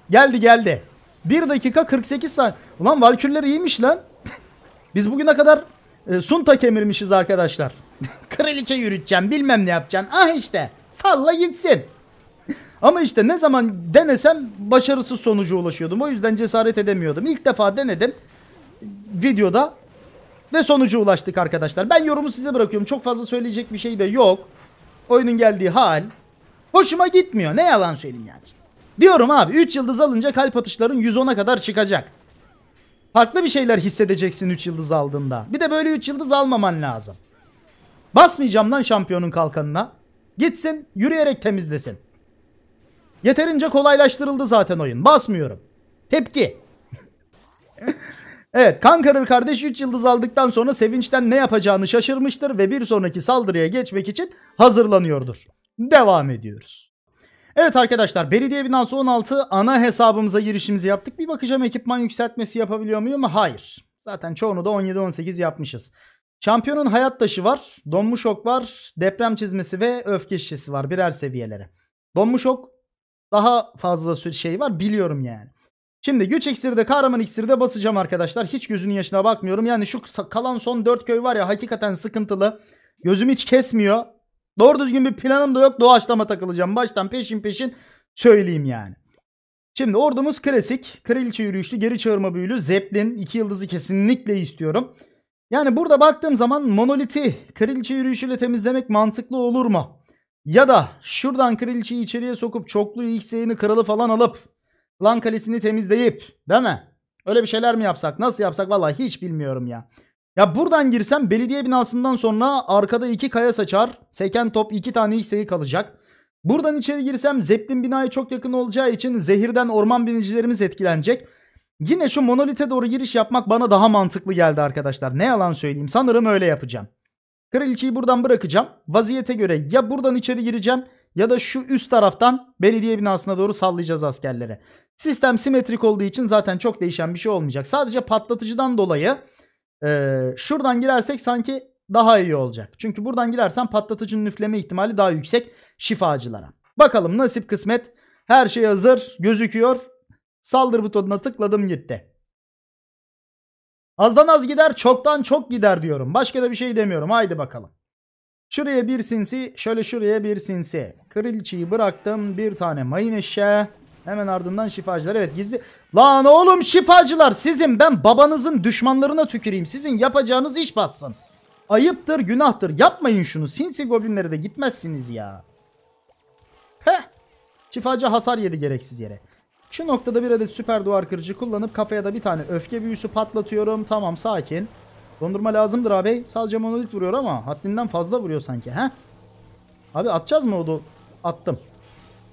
Geldi geldi. 1 dakika 48 saniye. Ulan valkürler iyiymiş lan. Biz bugüne kadar e, sunta kemirmişiz arkadaşlar. Kraliçe yürüteceğim bilmem ne yapacaksın. Ah işte salla gitsin. Ama işte ne zaman denesem başarısız sonucu ulaşıyordum. O yüzden cesaret edemiyordum. İlk defa denedim videoda ve sonucu ulaştık arkadaşlar. Ben yorumu size bırakıyorum. Çok fazla söyleyecek bir şey de yok. Oyunun geldiği hal. Hoşuma gitmiyor. Ne yalan söyleyeyim yani. Diyorum abi 3 yıldız alınca kalp atışların 110'a kadar çıkacak. Farklı bir şeyler hissedeceksin 3 yıldız aldığında. Bir de böyle 3 yıldız almaman lazım. Basmayacağım lan şampiyonun kalkanına. Gitsin yürüyerek temizlesin. Yeterince kolaylaştırıldı zaten oyun. Basmıyorum. Tepki. evet Kan Kankarır kardeş 3 yıldız aldıktan sonra sevinçten ne yapacağını şaşırmıştır ve bir sonraki saldırıya geçmek için hazırlanıyordur. Devam ediyoruz. Evet arkadaşlar belediye binası 16 ana hesabımıza girişimizi yaptık. Bir bakacağım ekipman yükseltmesi yapabiliyor muyum? Hayır. Zaten çoğunu da 17-18 yapmışız. Şampiyonun hayat taşı var. Donmuş ok var. Deprem çizmesi ve öfke şişesi var birer seviyelere. Donmuş ok daha fazla şey var biliyorum yani. Şimdi güç iksiri de kahraman iksiri de basacağım arkadaşlar. Hiç gözünün yaşına bakmıyorum. Yani şu kalan son dört köy var ya hakikaten sıkıntılı. Gözüm hiç kesmiyor. Doğru düzgün bir planım da yok. Doğaçlama takılacağım. Baştan peşin peşin söyleyeyim yani. Şimdi ordumuz klasik. Kraliçe yürüyüşlü geri çağırma büyülü. Zeplin. iki yıldızı kesinlikle istiyorum. Yani burada baktığım zaman monoliti kraliçe yürüyüşüyle temizlemek mantıklı olur mu? Ya da şuradan kraliçeyi içeriye sokup çoklu x yayını kralı falan alıp lan kalesini temizleyip değil mi? Öyle bir şeyler mi yapsak? Nasıl yapsak? Vallahi hiç bilmiyorum ya. Ya buradan girsem belediye binasından sonra arkada iki kaya saçar. Seken top iki tane x'eyi kalacak. Buradan içeri girsem zeplin binaya çok yakın olacağı için zehirden orman binicilerimiz etkilenecek. Yine şu monolite doğru giriş yapmak bana daha mantıklı geldi arkadaşlar. Ne yalan söyleyeyim sanırım öyle yapacağım. Kraliçeyi buradan bırakacağım. Vaziyete göre ya buradan içeri gireceğim ya da şu üst taraftan belediye binasına doğru sallayacağız askerlere. Sistem simetrik olduğu için zaten çok değişen bir şey olmayacak. Sadece patlatıcıdan dolayı e, şuradan girersek sanki daha iyi olacak. Çünkü buradan girersen patlatıcının üfleme ihtimali daha yüksek şifacılara. Bakalım nasip kısmet her şey hazır gözüküyor. Saldır butonuna tıkladım gitti. Azdan az gider çoktan çok gider diyorum. Başka da bir şey demiyorum. Haydi bakalım. Şuraya bir sinsi. Şöyle şuraya bir sinsi. Kırılçıyı bıraktım. Bir tane mayın eşe. Hemen ardından şifacılar. Evet gizli. Lan oğlum şifacılar sizin. Ben babanızın düşmanlarına tüküreyim. Sizin yapacağınız iş batsın. Ayıptır günahtır. Yapmayın şunu. Sinsi goblinlere de gitmezsiniz ya. Heh. Şifacı hasar yedi gereksiz yere. Şu noktada bir adet süper duvar kırıcı kullanıp kafaya da bir tane öfke büyüsü patlatıyorum. Tamam sakin. Dondurma lazımdır abi. Sadece monolit vuruyor ama haddinden fazla vuruyor sanki. He? Abi atacağız mı o Attım.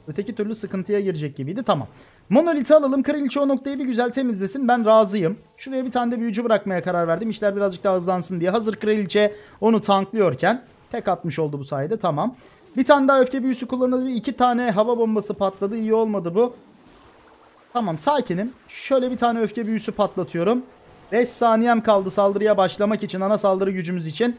Öteki türlü sıkıntıya girecek gibiydi. Tamam. Monolit'i alalım. Kraliçe o noktayı bir güzel temizlesin. Ben razıyım. Şuraya bir tane de büyücü bırakmaya karar verdim. İşler birazcık daha hızlansın diye. Hazır kraliçe onu tanklıyorken. Tek atmış oldu bu sayede. Tamam. Bir tane daha öfke büyüsü kullanıldı. İki tane hava bombası patladı. İyi olmadı bu. Tamam sakinim. Şöyle bir tane öfke büyüsü patlatıyorum. 5 saniyem kaldı saldırıya başlamak için. Ana saldırı gücümüz için.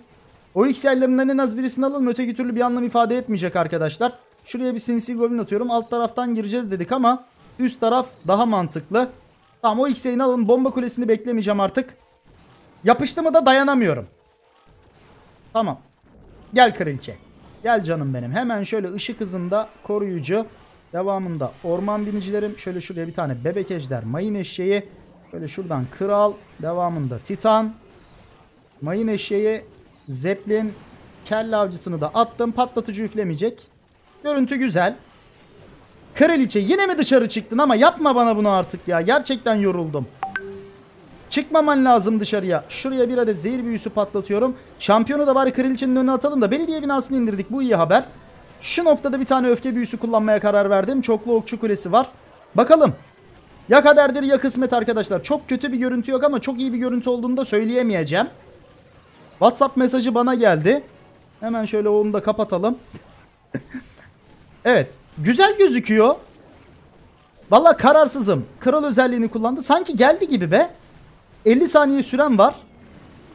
O XL'lerinden en az birisini alalım. Öteki türlü bir anlam ifade etmeyecek arkadaşlar. Şuraya bir sinsi goblin atıyorum. Alt taraftan gireceğiz dedik ama üst taraf daha mantıklı. Tamam o XL'ini alalım. Bomba kulesini beklemeyeceğim artık. Yapıştı mı da dayanamıyorum. Tamam. Gel kraliçe. Gel canım benim. Hemen şöyle ışık hızında koruyucu Devamında orman binicilerim. Şöyle şuraya bir tane bebek ejder, mayın eşeği. Böyle şuradan kral. Devamında titan. Mayın eşeği. Zeplin. Kelle avcısını da attım. Patlatıcı üflemeyecek. Görüntü güzel. Kraliçe yine mi dışarı çıktın ama yapma bana bunu artık ya. Gerçekten yoruldum. Çıkmaman lazım dışarıya. Şuraya bir adet zehir büyüsü patlatıyorum. Şampiyonu da bari kraliçenin önüne atalım da belediye binasını indirdik. Bu iyi haber. Şu noktada bir tane öfke büyüsü kullanmaya karar verdim. Çoklu okçu kulesi var. Bakalım. Ya kaderdir ya kısmet arkadaşlar. Çok kötü bir görüntü yok ama çok iyi bir görüntü olduğunu da söyleyemeyeceğim. WhatsApp mesajı bana geldi. Hemen şöyle onu da kapatalım. evet. Güzel gözüküyor. Valla kararsızım. Kral özelliğini kullandı. Sanki geldi gibi be. 50 saniye süren var.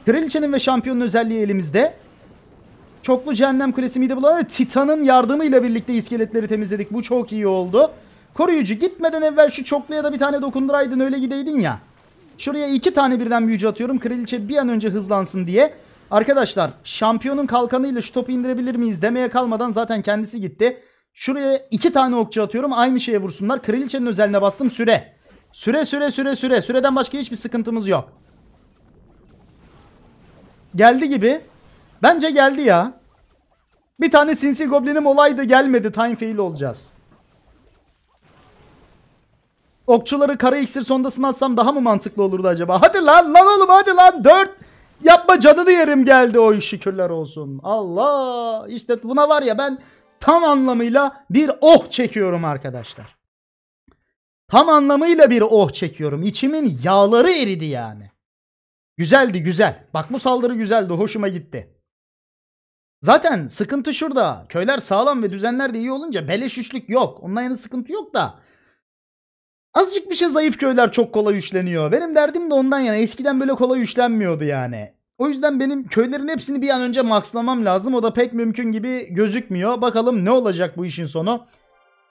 Kraliçenin ve şampiyonun özelliği elimizde. Çoklu Cehennem Kulesi mide bulanı Titan'ın yardımıyla birlikte iskeletleri temizledik. Bu çok iyi oldu. Koruyucu gitmeden evvel şu çokluya da bir tane dokunduraydın öyle gideydin ya. Şuraya iki tane birden büyücü atıyorum. Kraliçe bir an önce hızlansın diye. Arkadaşlar şampiyonun kalkanıyla şu topu indirebilir miyiz demeye kalmadan zaten kendisi gitti. Şuraya iki tane okçu atıyorum. Aynı şeye vursunlar. Kraliçenin özeline bastım süre. Süre süre süre süre. Süreden başka hiçbir sıkıntımız yok. Geldi gibi. Bence geldi ya. Bir tane sinsi goblinim olaydı gelmedi. Time fail olacağız. Okçuları kara iksir sondasına atsam daha mı mantıklı olurdu acaba? Hadi lan lan oğlum hadi lan. Dört. Yapma canını yerim geldi oy şükürler olsun. Allah. işte buna var ya ben tam anlamıyla bir oh çekiyorum arkadaşlar. Tam anlamıyla bir oh çekiyorum. İçimin yağları eridi yani. Güzeldi güzel. Bak bu saldırı güzeldi. Hoşuma gitti. Zaten sıkıntı şurada. Köyler sağlam ve düzenler de iyi olunca beleş üçlük yok. Ondan yana sıkıntı yok da. Azıcık bir şey zayıf köyler çok kolay üçleniyor. Benim derdim de ondan yana. Eskiden böyle kolay üçlenmiyordu yani. O yüzden benim köylerin hepsini bir an önce makslamam lazım. O da pek mümkün gibi gözükmüyor. Bakalım ne olacak bu işin sonu.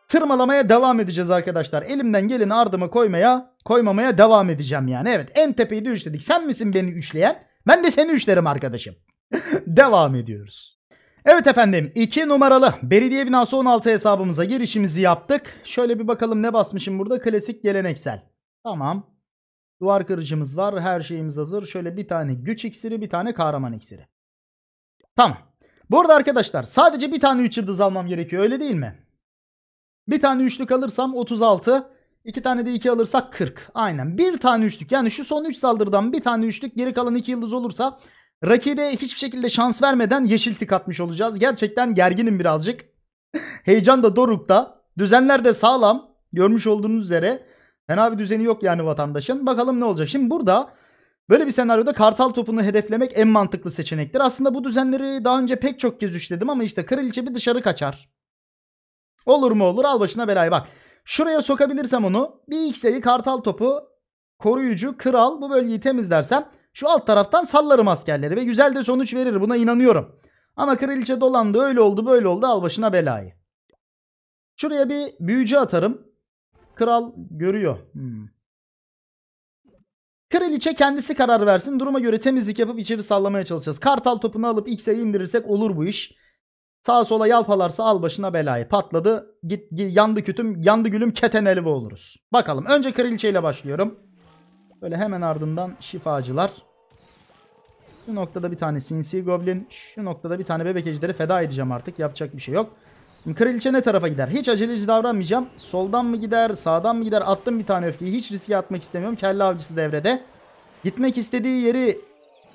Tırmalamaya devam edeceğiz arkadaşlar. Elimden geleni ardıma koymaya, koymamaya devam edeceğim yani. Evet en tepeyi de üçledik. Sen misin beni üçleyen? Ben de seni üçlerim arkadaşım. devam ediyoruz. Evet efendim 2 numaralı belediye binası 16 hesabımıza girişimizi yaptık. Şöyle bir bakalım ne basmışım burada klasik geleneksel. Tamam. Duvar kırıcımız var her şeyimiz hazır. Şöyle bir tane güç iksiri bir tane kahraman iksiri. Tamam. Burada arkadaşlar sadece bir tane 3 yıldız almam gerekiyor öyle değil mi? Bir tane üçlük alırsam 36. iki tane de 2 alırsak 40. Aynen bir tane üçlük yani şu son 3 saldırıdan bir tane üçlük geri kalan 2 yıldız olursa Rakibe hiçbir şekilde şans vermeden yeşil tik atmış olacağız. Gerçekten gerginim birazcık. Heyecan da dorukta. Düzenler de sağlam. Görmüş olduğunuz üzere. Fena bir düzeni yok yani vatandaşın. Bakalım ne olacak. Şimdi burada böyle bir senaryoda kartal topunu hedeflemek en mantıklı seçenektir. Aslında bu düzenleri daha önce pek çok kez üçledim ama işte kraliçe bir dışarı kaçar. Olur mu olur al başına belayı bak. Şuraya sokabilirsem onu bir x'e'yi kartal topu koruyucu kral bu bölgeyi temizlersem şu alt taraftan sallarım askerleri ve güzel de sonuç verir buna inanıyorum. Ama kraliçe dolandı öyle oldu böyle oldu al başına belayı. Şuraya bir büyücü atarım. Kral görüyor. Hmm. Kraliçe kendisi karar versin. Duruma göre temizlik yapıp içeri sallamaya çalışacağız. Kartal topunu alıp X'e indirirsek olur bu iş. Sağa sola yalpalarsa al başına belayı. Patladı. Git, git yandı kütüm, yandı gülüm keten elvi oluruz. Bakalım. Önce kraliçe ile başlıyorum. Böyle hemen ardından şifacılar. Şu noktada bir tane sinsi goblin. Şu noktada bir tane bebek ejderi feda edeceğim artık. Yapacak bir şey yok. kraliçe ne tarafa gider? Hiç aceleci davranmayacağım. Soldan mı gider? Sağdan mı gider? Attım bir tane öfkeyi. Hiç riske atmak istemiyorum. Kelle avcısı devrede. Gitmek istediği yeri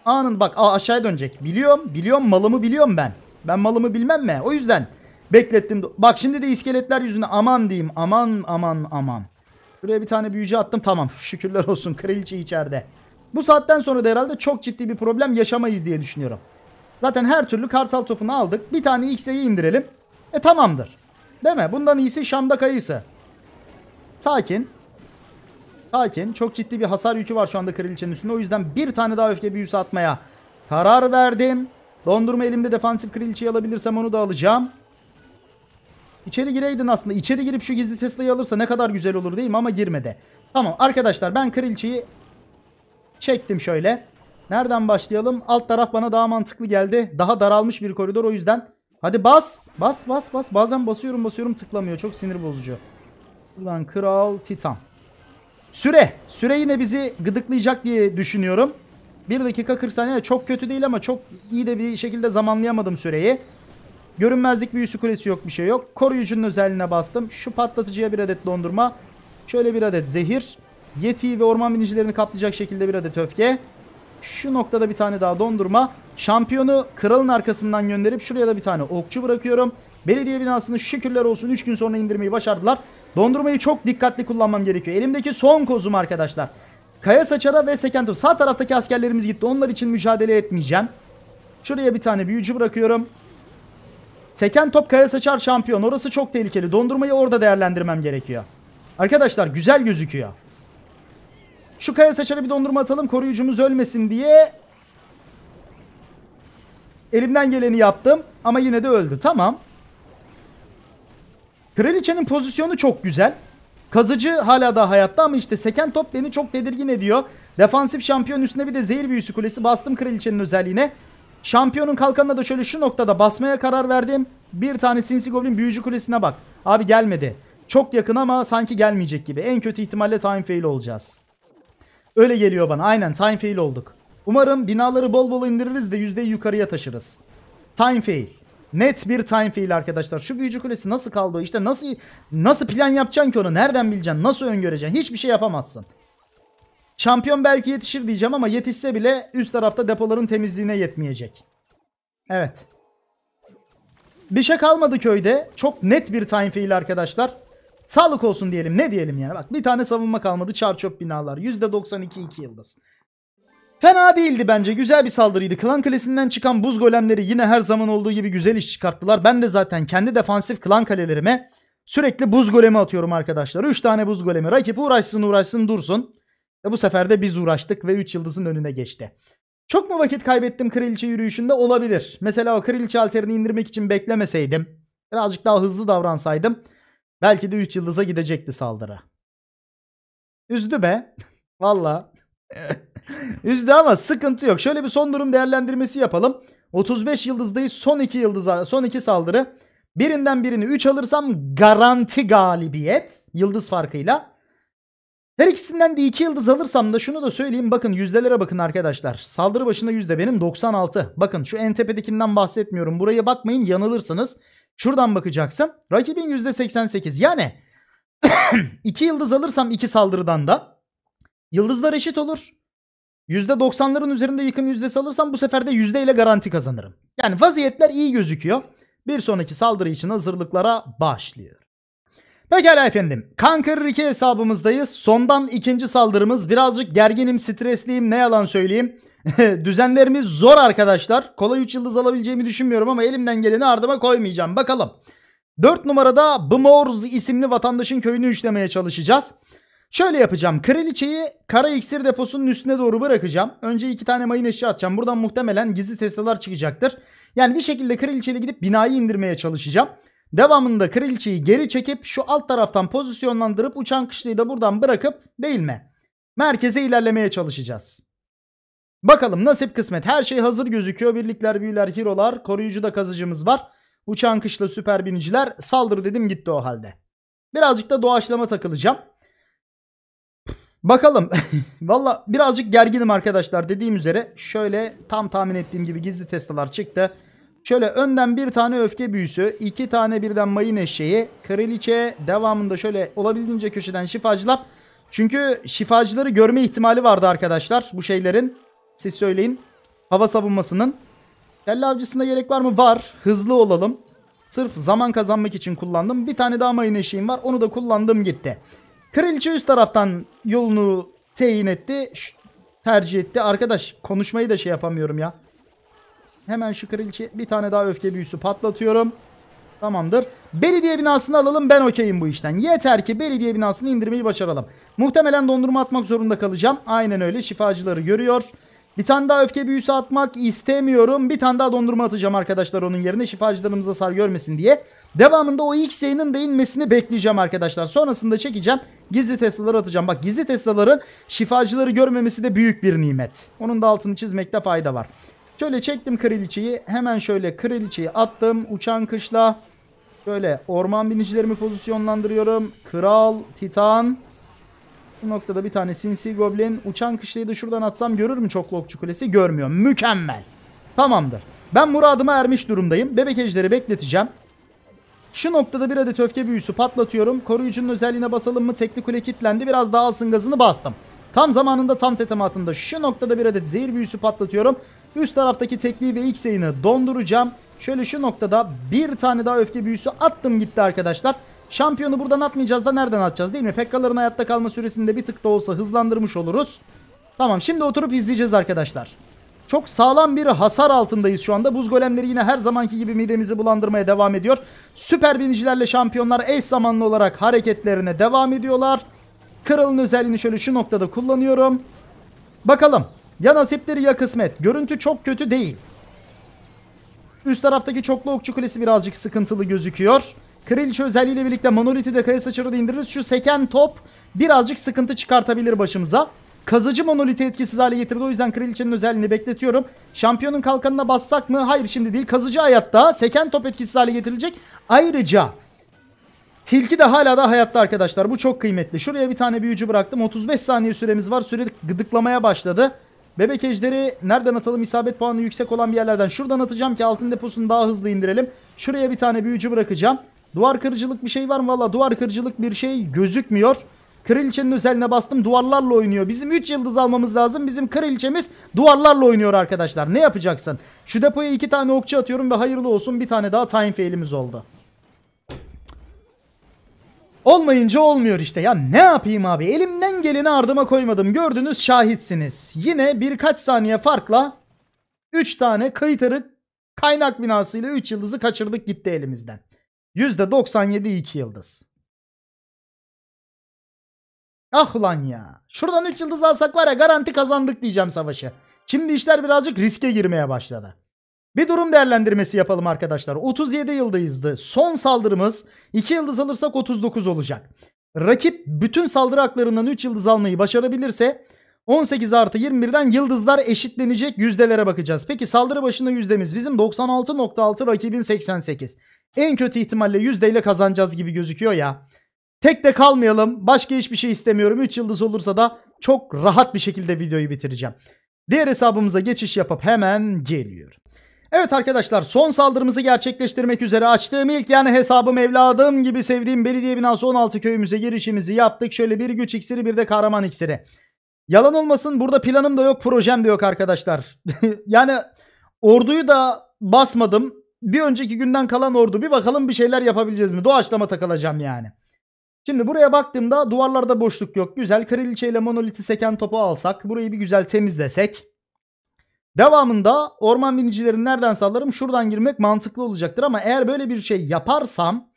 anın bak aa, aşağıya dönecek. Biliyorum. Biliyorum. Malımı biliyorum ben. Ben malımı bilmem mi? O yüzden beklettim. Bak şimdi de iskeletler yüzüne aman diyeyim. Aman aman aman. Buraya bir tane büyücü attım tamam. Şükürler olsun kraliçe içeride. Bu saatten sonra da herhalde çok ciddi bir problem yaşamayız diye düşünüyorum. Zaten her türlü kartal topunu aldık. Bir tane X'e'yi indirelim. E tamamdır. Değil mi? Bundan iyisi Şam'da kayısı. Sakin. Sakin. Çok ciddi bir hasar yükü var şu anda kraliçenin üstünde. O yüzden bir tane daha öfke büyüsü atmaya karar verdim. Dondurma elimde defansif kraliçeyi alabilirsem onu da alacağım. İçeri gireydin aslında. İçeri girip şu gizli Tesla'yı alırsa ne kadar güzel olur değil mi? Ama girmedi. Tamam arkadaşlar ben Kraliçeyi çektim şöyle. Nereden başlayalım? Alt taraf bana daha mantıklı geldi. Daha daralmış bir koridor o yüzden. Hadi bas. Bas bas bas. Bazen basıyorum basıyorum tıklamıyor. Çok sinir bozucu. Ulan Kral Titan. Süre. Süre yine bizi gıdıklayacak diye düşünüyorum. 1 dakika 40 saniye çok kötü değil ama çok iyi de bir şekilde zamanlayamadım süreyi. Görünmezlik büyüsü kulesi yok bir şey yok. Koruyucunun özelliğine bastım. Şu patlatıcıya bir adet dondurma. Şöyle bir adet zehir. Yeti ve orman binicilerini kaplayacak şekilde bir adet öfke. Şu noktada bir tane daha dondurma. Şampiyonu kralın arkasından gönderip şuraya da bir tane okçu bırakıyorum. Belediye binasını şükürler olsun 3 gün sonra indirmeyi başardılar. Dondurmayı çok dikkatli kullanmam gerekiyor. Elimdeki son kozum arkadaşlar. Kaya Saçara ve Sekento. Sağ taraftaki askerlerimiz gitti. Onlar için mücadele etmeyeceğim. Şuraya bir tane büyücü bırakıyorum. Seken top kaya saçar şampiyon. Orası çok tehlikeli. Dondurmayı orada değerlendirmem gerekiyor. Arkadaşlar güzel gözüküyor. Şu kaya saçarı bir dondurma atalım. Koruyucumuz ölmesin diye. Elimden geleni yaptım. Ama yine de öldü. Tamam. Kraliçenin pozisyonu çok güzel. Kazıcı hala da hayatta ama işte seken top beni çok tedirgin ediyor. Defansif şampiyon üstüne bir de zehir büyüsü kulesi bastım kraliçenin özelliğine. Şampiyonun kalkanına da şöyle şu noktada basmaya karar verdim. Bir tane Sinsi Goblin büyücü kulesine bak. Abi gelmedi. Çok yakın ama sanki gelmeyecek gibi. En kötü ihtimalle time fail olacağız. Öyle geliyor bana. Aynen time fail olduk. Umarım binaları bol bol indiririz de yüzdeyi yukarıya taşırız. Time fail. Net bir time fail arkadaşlar. Şu büyücü kulesi nasıl kaldı? İşte nasıl nasıl plan yapacaksın ki onu? Nereden bileceksin? Nasıl öngöreceksin? Hiçbir şey yapamazsın. Şampiyon belki yetişir diyeceğim ama yetişse bile üst tarafta depoların temizliğine yetmeyecek. Evet. Bir şey kalmadı köyde. Çok net bir time fail arkadaşlar. Sağlık olsun diyelim. Ne diyelim yani. Bak bir tane savunma kalmadı. Çar çöp binalar. %92 iki yıldız. Fena değildi bence. Güzel bir saldırıydı. Klan kalesinden çıkan buz golemleri yine her zaman olduğu gibi güzel iş çıkarttılar. Ben de zaten kendi defansif klan kalelerime sürekli buz golemi atıyorum arkadaşlar. 3 tane buz golemi. Rakip uğraşsın uğraşsın dursun. Ve bu sefer de biz uğraştık ve 3 yıldızın önüne geçti. Çok mu vakit kaybettim Kraliçe yürüyüşünde? Olabilir. Mesela o Kraliçe alterini indirmek için beklemeseydim, birazcık daha hızlı davransaydım belki de 3 yıldıza gidecekti saldırı. Üzdü be. Valla. Üzdü ama sıkıntı yok. Şöyle bir son durum değerlendirmesi yapalım. 35 yıldızdayız. Son 2 yıldıza, son 2 saldırı. Birinden birini 3 alırsam garanti galibiyet yıldız farkıyla. Her ikisinden de 2 yıldız alırsam da şunu da söyleyeyim. Bakın yüzdelere bakın arkadaşlar. Saldırı başında yüzde benim 96. Bakın şu en tepedekinden bahsetmiyorum. Buraya bakmayın yanılırsınız. Şuradan bakacaksın. Rakibin yüzde 88. Yani 2 yıldız alırsam 2 saldırıdan da yıldızlar eşit olur. %90'ların üzerinde yıkım yüzdesi alırsam bu sefer de yüzde ile garanti kazanırım. Yani vaziyetler iyi gözüküyor. Bir sonraki saldırı için hazırlıklara başlıyor. Pekala efendim. Kankırır 2 hesabımızdayız. Sondan ikinci saldırımız. Birazcık gerginim, stresliyim ne yalan söyleyeyim. Düzenlerimiz zor arkadaşlar. Kolay 3 yıldız alabileceğimi düşünmüyorum ama elimden geleni ardıma koymayacağım. Bakalım. 4 numarada Bmorz isimli vatandaşın köyünü üçlemeye çalışacağız. Şöyle yapacağım. Kraliçeyi kara iksir deposunun üstüne doğru bırakacağım. Önce iki tane mayın eşya atacağım. Buradan muhtemelen gizli testalar çıkacaktır. Yani bir şekilde kraliçeyle gidip binayı indirmeye çalışacağım. Devamında kraliçeyi geri çekip şu alt taraftan pozisyonlandırıp uçan kışlıyı da buradan bırakıp değil mi? Merkeze ilerlemeye çalışacağız. Bakalım nasip kısmet her şey hazır gözüküyor. Birlikler, büyüler, hirolar, koruyucu da kazıcımız var. Uçan kışla süper biniciler saldırı dedim gitti o halde. Birazcık da doğaçlama takılacağım. Bakalım. Valla birazcık gerginim arkadaşlar dediğim üzere. Şöyle tam tahmin ettiğim gibi gizli testalar çıktı. Şöyle önden bir tane öfke büyüsü, iki tane birden mayın eşeği, kraliçe devamında şöyle olabildiğince köşeden şifacılar. Çünkü şifacıları görme ihtimali vardı arkadaşlar bu şeylerin. Siz söyleyin. Hava savunmasının. Kelle avcısında gerek var mı? Var. Hızlı olalım. Sırf zaman kazanmak için kullandım. Bir tane daha mayın eşeğim var. Onu da kullandım gitti. Kraliçe üst taraftan yolunu teyin etti. Şu, tercih etti. Arkadaş konuşmayı da şey yapamıyorum ya. Hemen şu kraliçe bir tane daha öfke büyüsü patlatıyorum. Tamamdır. Belediye binasını alalım ben okeyim bu işten. Yeter ki belediye binasını indirmeyi başaralım. Muhtemelen dondurma atmak zorunda kalacağım. Aynen öyle şifacıları görüyor. Bir tane daha öfke büyüsü atmak istemiyorum. Bir tane daha dondurma atacağım arkadaşlar onun yerine şifacılarımıza sar görmesin diye. Devamında o X yayının da inmesini bekleyeceğim arkadaşlar. Sonrasında çekeceğim. Gizli Tesla'ları atacağım. Bak gizli Tesla'ların şifacıları görmemesi de büyük bir nimet. Onun da altını çizmekte fayda var. Şöyle çektim kraliçeyi. Hemen şöyle kraliçeyi attım. Uçan kışla. Şöyle orman binicilerimi pozisyonlandırıyorum. Kral, titan. Bu noktada bir tane sinsi goblin. Uçan kışlayı da şuradan atsam görür mü çok lokçu kulesi? Görmüyor. Mükemmel. Tamamdır. Ben muradıma ermiş durumdayım. Bebek ejderi bekleteceğim. Şu noktada bir adet öfke büyüsü patlatıyorum. Koruyucunun özelliğine basalım mı? Tekli kule kilitlendi. Biraz daha alsın gazını bastım. Tam zamanında tam tetematında şu noktada bir adet zehir büyüsü patlatıyorum. Üst taraftaki tekliği ve X yayını donduracağım. Şöyle şu noktada bir tane daha öfke büyüsü attım gitti arkadaşlar. Şampiyonu buradan atmayacağız da nereden atacağız değil mi? Pekkaların hayatta kalma süresinde bir tık da olsa hızlandırmış oluruz. Tamam şimdi oturup izleyeceğiz arkadaşlar. Çok sağlam bir hasar altındayız şu anda. Buz golemleri yine her zamanki gibi midemizi bulandırmaya devam ediyor. Süper binicilerle şampiyonlar eş zamanlı olarak hareketlerine devam ediyorlar. Kralın özelliğini şöyle şu noktada kullanıyorum. Bakalım. Ya nasipleri ya kısmet. Görüntü çok kötü değil. Üst taraftaki çoklu okçu kulesi birazcık sıkıntılı gözüküyor. Kraliçe özelliğiyle birlikte Monolith'i de kaya saçarı indiririz. Şu seken top birazcık sıkıntı çıkartabilir başımıza. Kazıcı monoliti etkisiz hale getirdi. O yüzden kraliçenin özelliğini bekletiyorum. Şampiyonun kalkanına bassak mı? Hayır şimdi değil. Kazıcı hayatta seken top etkisiz hale getirilecek. Ayrıca Tilki de hala da hayatta arkadaşlar. Bu çok kıymetli. Şuraya bir tane büyücü bıraktım. 35 saniye süremiz var. Süre gıdıklamaya başladı. Bebek ejderi nereden atalım? İsabet puanı yüksek olan bir yerlerden. Şuradan atacağım ki altın deposunu daha hızlı indirelim. Şuraya bir tane büyücü bırakacağım. Duvar kırıcılık bir şey var mı? Valla duvar kırıcılık bir şey gözükmüyor. Kraliçenin özeline bastım. Duvarlarla oynuyor. Bizim 3 yıldız almamız lazım. Bizim kraliçemiz duvarlarla oynuyor arkadaşlar. Ne yapacaksın? Şu depoya 2 tane okçu atıyorum ve hayırlı olsun bir tane daha time fail'imiz oldu. Olmayınca olmuyor işte ya ne yapayım abi elimden geleni ardıma koymadım gördünüz şahitsiniz. Yine birkaç saniye farkla 3 tane kayıtarı kaynak binasıyla 3 yıldızı kaçırdık gitti elimizden. %97 2 yıldız. Ah ulan ya. Şuradan 3 yıldız alsak var ya garanti kazandık diyeceğim savaşı. Şimdi işler birazcık riske girmeye başladı. Bir durum değerlendirmesi yapalım arkadaşlar. 37 yıldayızdı. Son saldırımız 2 yıldız alırsak 39 olacak. Rakip bütün saldırı haklarından 3 yıldız almayı başarabilirse 18 artı 21'den yıldızlar eşitlenecek yüzdelere bakacağız. Peki saldırı başına yüzdemiz bizim 96.6 rakibin 88. En kötü ihtimalle yüzdeyle kazanacağız gibi gözüküyor ya. Tek de kalmayalım. Başka hiçbir şey istemiyorum. 3 yıldız olursa da çok rahat bir şekilde videoyu bitireceğim. Diğer hesabımıza geçiş yapıp hemen geliyorum. Evet arkadaşlar son saldırımızı gerçekleştirmek üzere açtığım ilk yani hesabım evladım gibi sevdiğim belediye binası 16 köyümüze girişimizi yaptık. Şöyle bir güç iksiri bir de kahraman iksiri. Yalan olmasın burada planım da yok projem de yok arkadaşlar. yani orduyu da basmadım. Bir önceki günden kalan ordu bir bakalım bir şeyler yapabileceğiz mi? Doğaçlama takılacağım yani. Şimdi buraya baktığımda duvarlarda boşluk yok. Güzel kraliçe ile monoliti seken topu alsak burayı bir güzel temizlesek. Devamında orman binicilerini nereden sallarım? Şuradan girmek mantıklı olacaktır ama eğer böyle bir şey yaparsam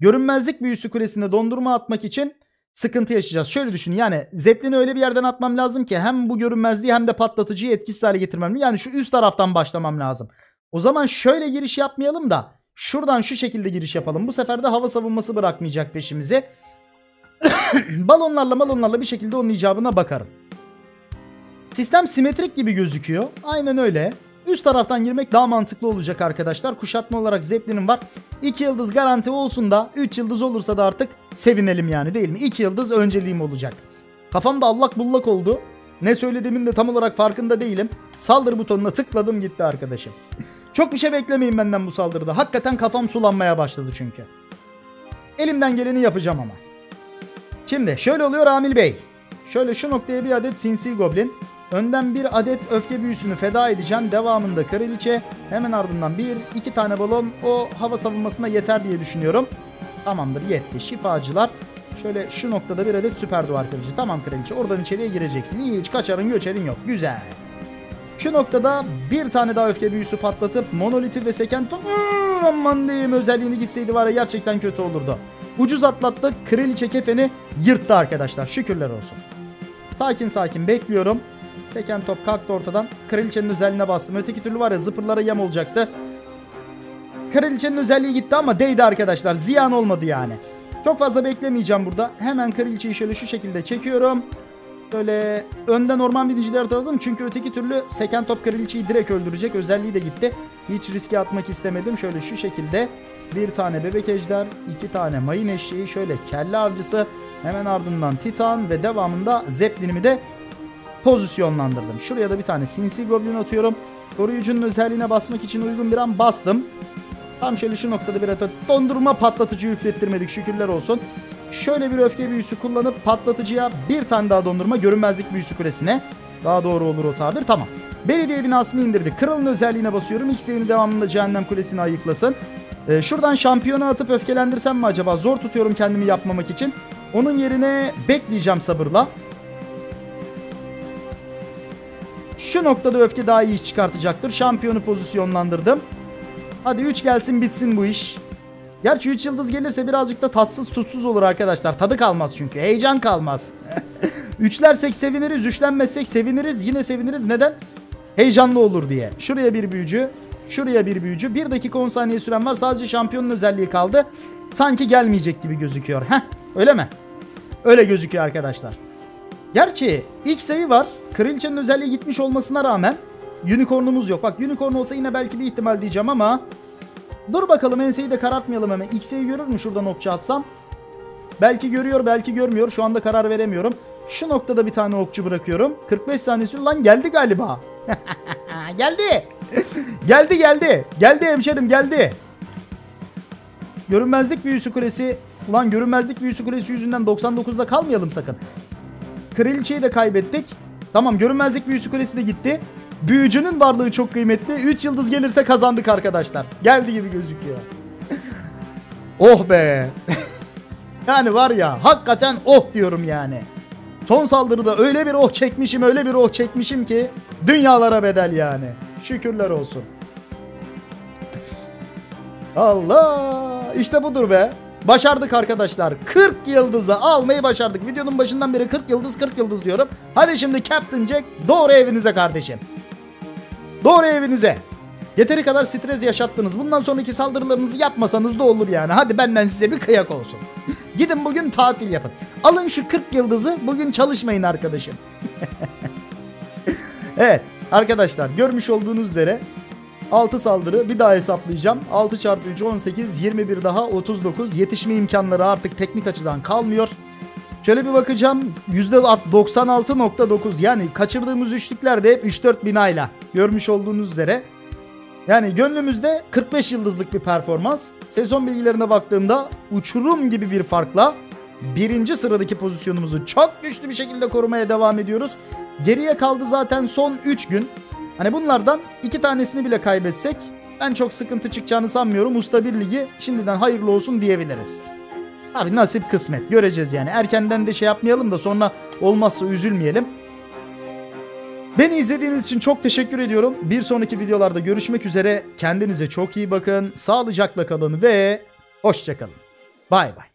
görünmezlik büyüsü kulesinde dondurma atmak için sıkıntı yaşayacağız. Şöyle düşün yani zeplini öyle bir yerden atmam lazım ki hem bu görünmezliği hem de patlatıcıyı etkisiz hale getirmem. Yani şu üst taraftan başlamam lazım. O zaman şöyle giriş yapmayalım da şuradan şu şekilde giriş yapalım. Bu sefer de hava savunması bırakmayacak peşimizi. balonlarla balonlarla bir şekilde onun icabına bakarım. Sistem simetrik gibi gözüküyor. Aynen öyle. Üst taraftan girmek daha mantıklı olacak arkadaşlar. Kuşatma olarak Zeppelin'in var. 2 yıldız garanti olsun da 3 yıldız olursa da artık sevinelim yani değil mi? 2 yıldız önceliğim olacak. Kafamda allak bullak oldu. Ne söylediğimin de tam olarak farkında değilim. Saldırı butonuna tıkladım gitti arkadaşım. Çok bir şey beklemeyin benden bu saldırıda. Hakikaten kafam sulanmaya başladı çünkü. Elimden geleni yapacağım ama. Şimdi şöyle oluyor Amil Bey. Şöyle şu noktaya bir adet sinsi goblin. Önden bir adet öfke büyüsünü feda edeceğim. Devamında kraliçe. Hemen ardından bir, iki tane balon o hava savunmasına yeter diye düşünüyorum. Tamamdır yetti. Şifacılar. Şöyle şu noktada bir adet süper duvar kırıcı. Tamam kraliçe oradan içeriye gireceksin. Hiç kaçarın göçerin yok. Güzel. Şu noktada bir tane daha öfke büyüsü patlatıp monoliti ve seken top... Hmm, aman diyeyim özelliğini gitseydi var ya gerçekten kötü olurdu. Ucuz atlattık. Kraliçe kefeni yırttı arkadaşlar. Şükürler olsun. Sakin sakin bekliyorum. Seken top kalktı ortadan. Kraliçenin özelliğine bastım. Öteki türlü var ya zıpırlara yem olacaktı. Kraliçenin özelliği gitti ama değdi arkadaşlar. Ziyan olmadı yani. Çok fazla beklemeyeceğim burada. Hemen kraliçeyi şöyle şu şekilde çekiyorum. Böyle önden orman binicileri ataladım. Çünkü öteki türlü seken top kraliçeyi direkt öldürecek. Özelliği de gitti. Hiç riske atmak istemedim. Şöyle şu şekilde bir tane bebek ejder, iki tane mayın eşeği, şöyle kelle avcısı, hemen ardından titan ve devamında zeplinimi de pozisyonlandırdım. Şuraya da bir tane sinsi goblin atıyorum. Koruyucunun özelliğine basmak için uygun bir an bastım. Tam şöyle şu noktada bir ata dondurma patlatıcı üflettirmedik şükürler olsun. Şöyle bir öfke büyüsü kullanıp patlatıcıya bir tane daha dondurma görünmezlik büyüsü kulesine. Daha doğru olur o tabir tamam. Belediye binasını indirdi. Kralın özelliğine basıyorum. İlk devamında cehennem kulesini ayıklasın. Ee, şuradan şampiyonu atıp öfkelendirsem mi acaba? Zor tutuyorum kendimi yapmamak için. Onun yerine bekleyeceğim sabırla. Şu noktada öfke daha iyi iş çıkartacaktır. Şampiyonu pozisyonlandırdım. Hadi 3 gelsin bitsin bu iş. Gerçi 3 yıldız gelirse birazcık da tatsız tutsuz olur arkadaşlar. Tadı kalmaz çünkü. Heyecan kalmaz. Üçlersek seviniriz. Üçlenmezsek seviniriz. Yine seviniriz. Neden? Heyecanlı olur diye. Şuraya bir büyücü. Şuraya bir büyücü. 1 dakika 10 saniye süren var. Sadece şampiyonun özelliği kaldı. Sanki gelmeyecek gibi gözüküyor. Heh öyle mi? Öyle gözüküyor arkadaşlar. Gerçi ilk sayı var. Kraliçenin özelliği gitmiş olmasına rağmen unicornumuz yok. Bak unicorn olsa yine belki bir ihtimal diyeceğim ama dur bakalım enseyi de karartmayalım hemen. İlk görür mü şuradan okçu atsam? Belki görüyor belki görmüyor. Şu anda karar veremiyorum. Şu noktada bir tane okçu bırakıyorum. 45 saniyesi lan geldi galiba. geldi. geldi geldi. Geldi hemşerim geldi. Görünmezlik büyüsü kulesi. Ulan görünmezlik büyüsü kulesi yüzünden 99'da kalmayalım sakın. Kraliçeyi de kaybettik. Tamam görünmezlik büyüsü kulesi de gitti. Büyücünün varlığı çok kıymetli. 3 yıldız gelirse kazandık arkadaşlar. Geldi gibi gözüküyor. oh be. yani var ya hakikaten oh diyorum yani. Son saldırıda öyle bir oh çekmişim öyle bir oh çekmişim ki dünyalara bedel yani. Şükürler olsun. Allah işte budur be. Başardık arkadaşlar. 40 yıldızı almayı başardık. Videonun başından beri 40 yıldız 40 yıldız diyorum. Hadi şimdi Captain Jack doğru evinize kardeşim. Doğru evinize. Yeteri kadar stres yaşattınız. Bundan sonraki saldırılarınızı yapmasanız da olur yani. Hadi benden size bir kıyak olsun. Gidin bugün tatil yapın. Alın şu 40 yıldızı bugün çalışmayın arkadaşım. evet arkadaşlar görmüş olduğunuz üzere 6 saldırı bir daha hesaplayacağım. 6 çarpı 3 18 21 daha 39 yetişme imkanları artık teknik açıdan kalmıyor. Şöyle bir bakacağım %96.9 yani kaçırdığımız üçlükler de hep 3-4 binayla görmüş olduğunuz üzere. Yani gönlümüzde 45 yıldızlık bir performans. Sezon bilgilerine baktığımda uçurum gibi bir farkla birinci sıradaki pozisyonumuzu çok güçlü bir şekilde korumaya devam ediyoruz. Geriye kaldı zaten son 3 gün. Hani bunlardan iki tanesini bile kaybetsek ben çok sıkıntı çıkacağını sanmıyorum. Usta bir ligi şimdiden hayırlı olsun diyebiliriz. Abi nasip kısmet göreceğiz yani. Erkenden de şey yapmayalım da sonra olmazsa üzülmeyelim. Beni izlediğiniz için çok teşekkür ediyorum. Bir sonraki videolarda görüşmek üzere. Kendinize çok iyi bakın. Sağlıcakla kalın ve hoşçakalın. Bay bay.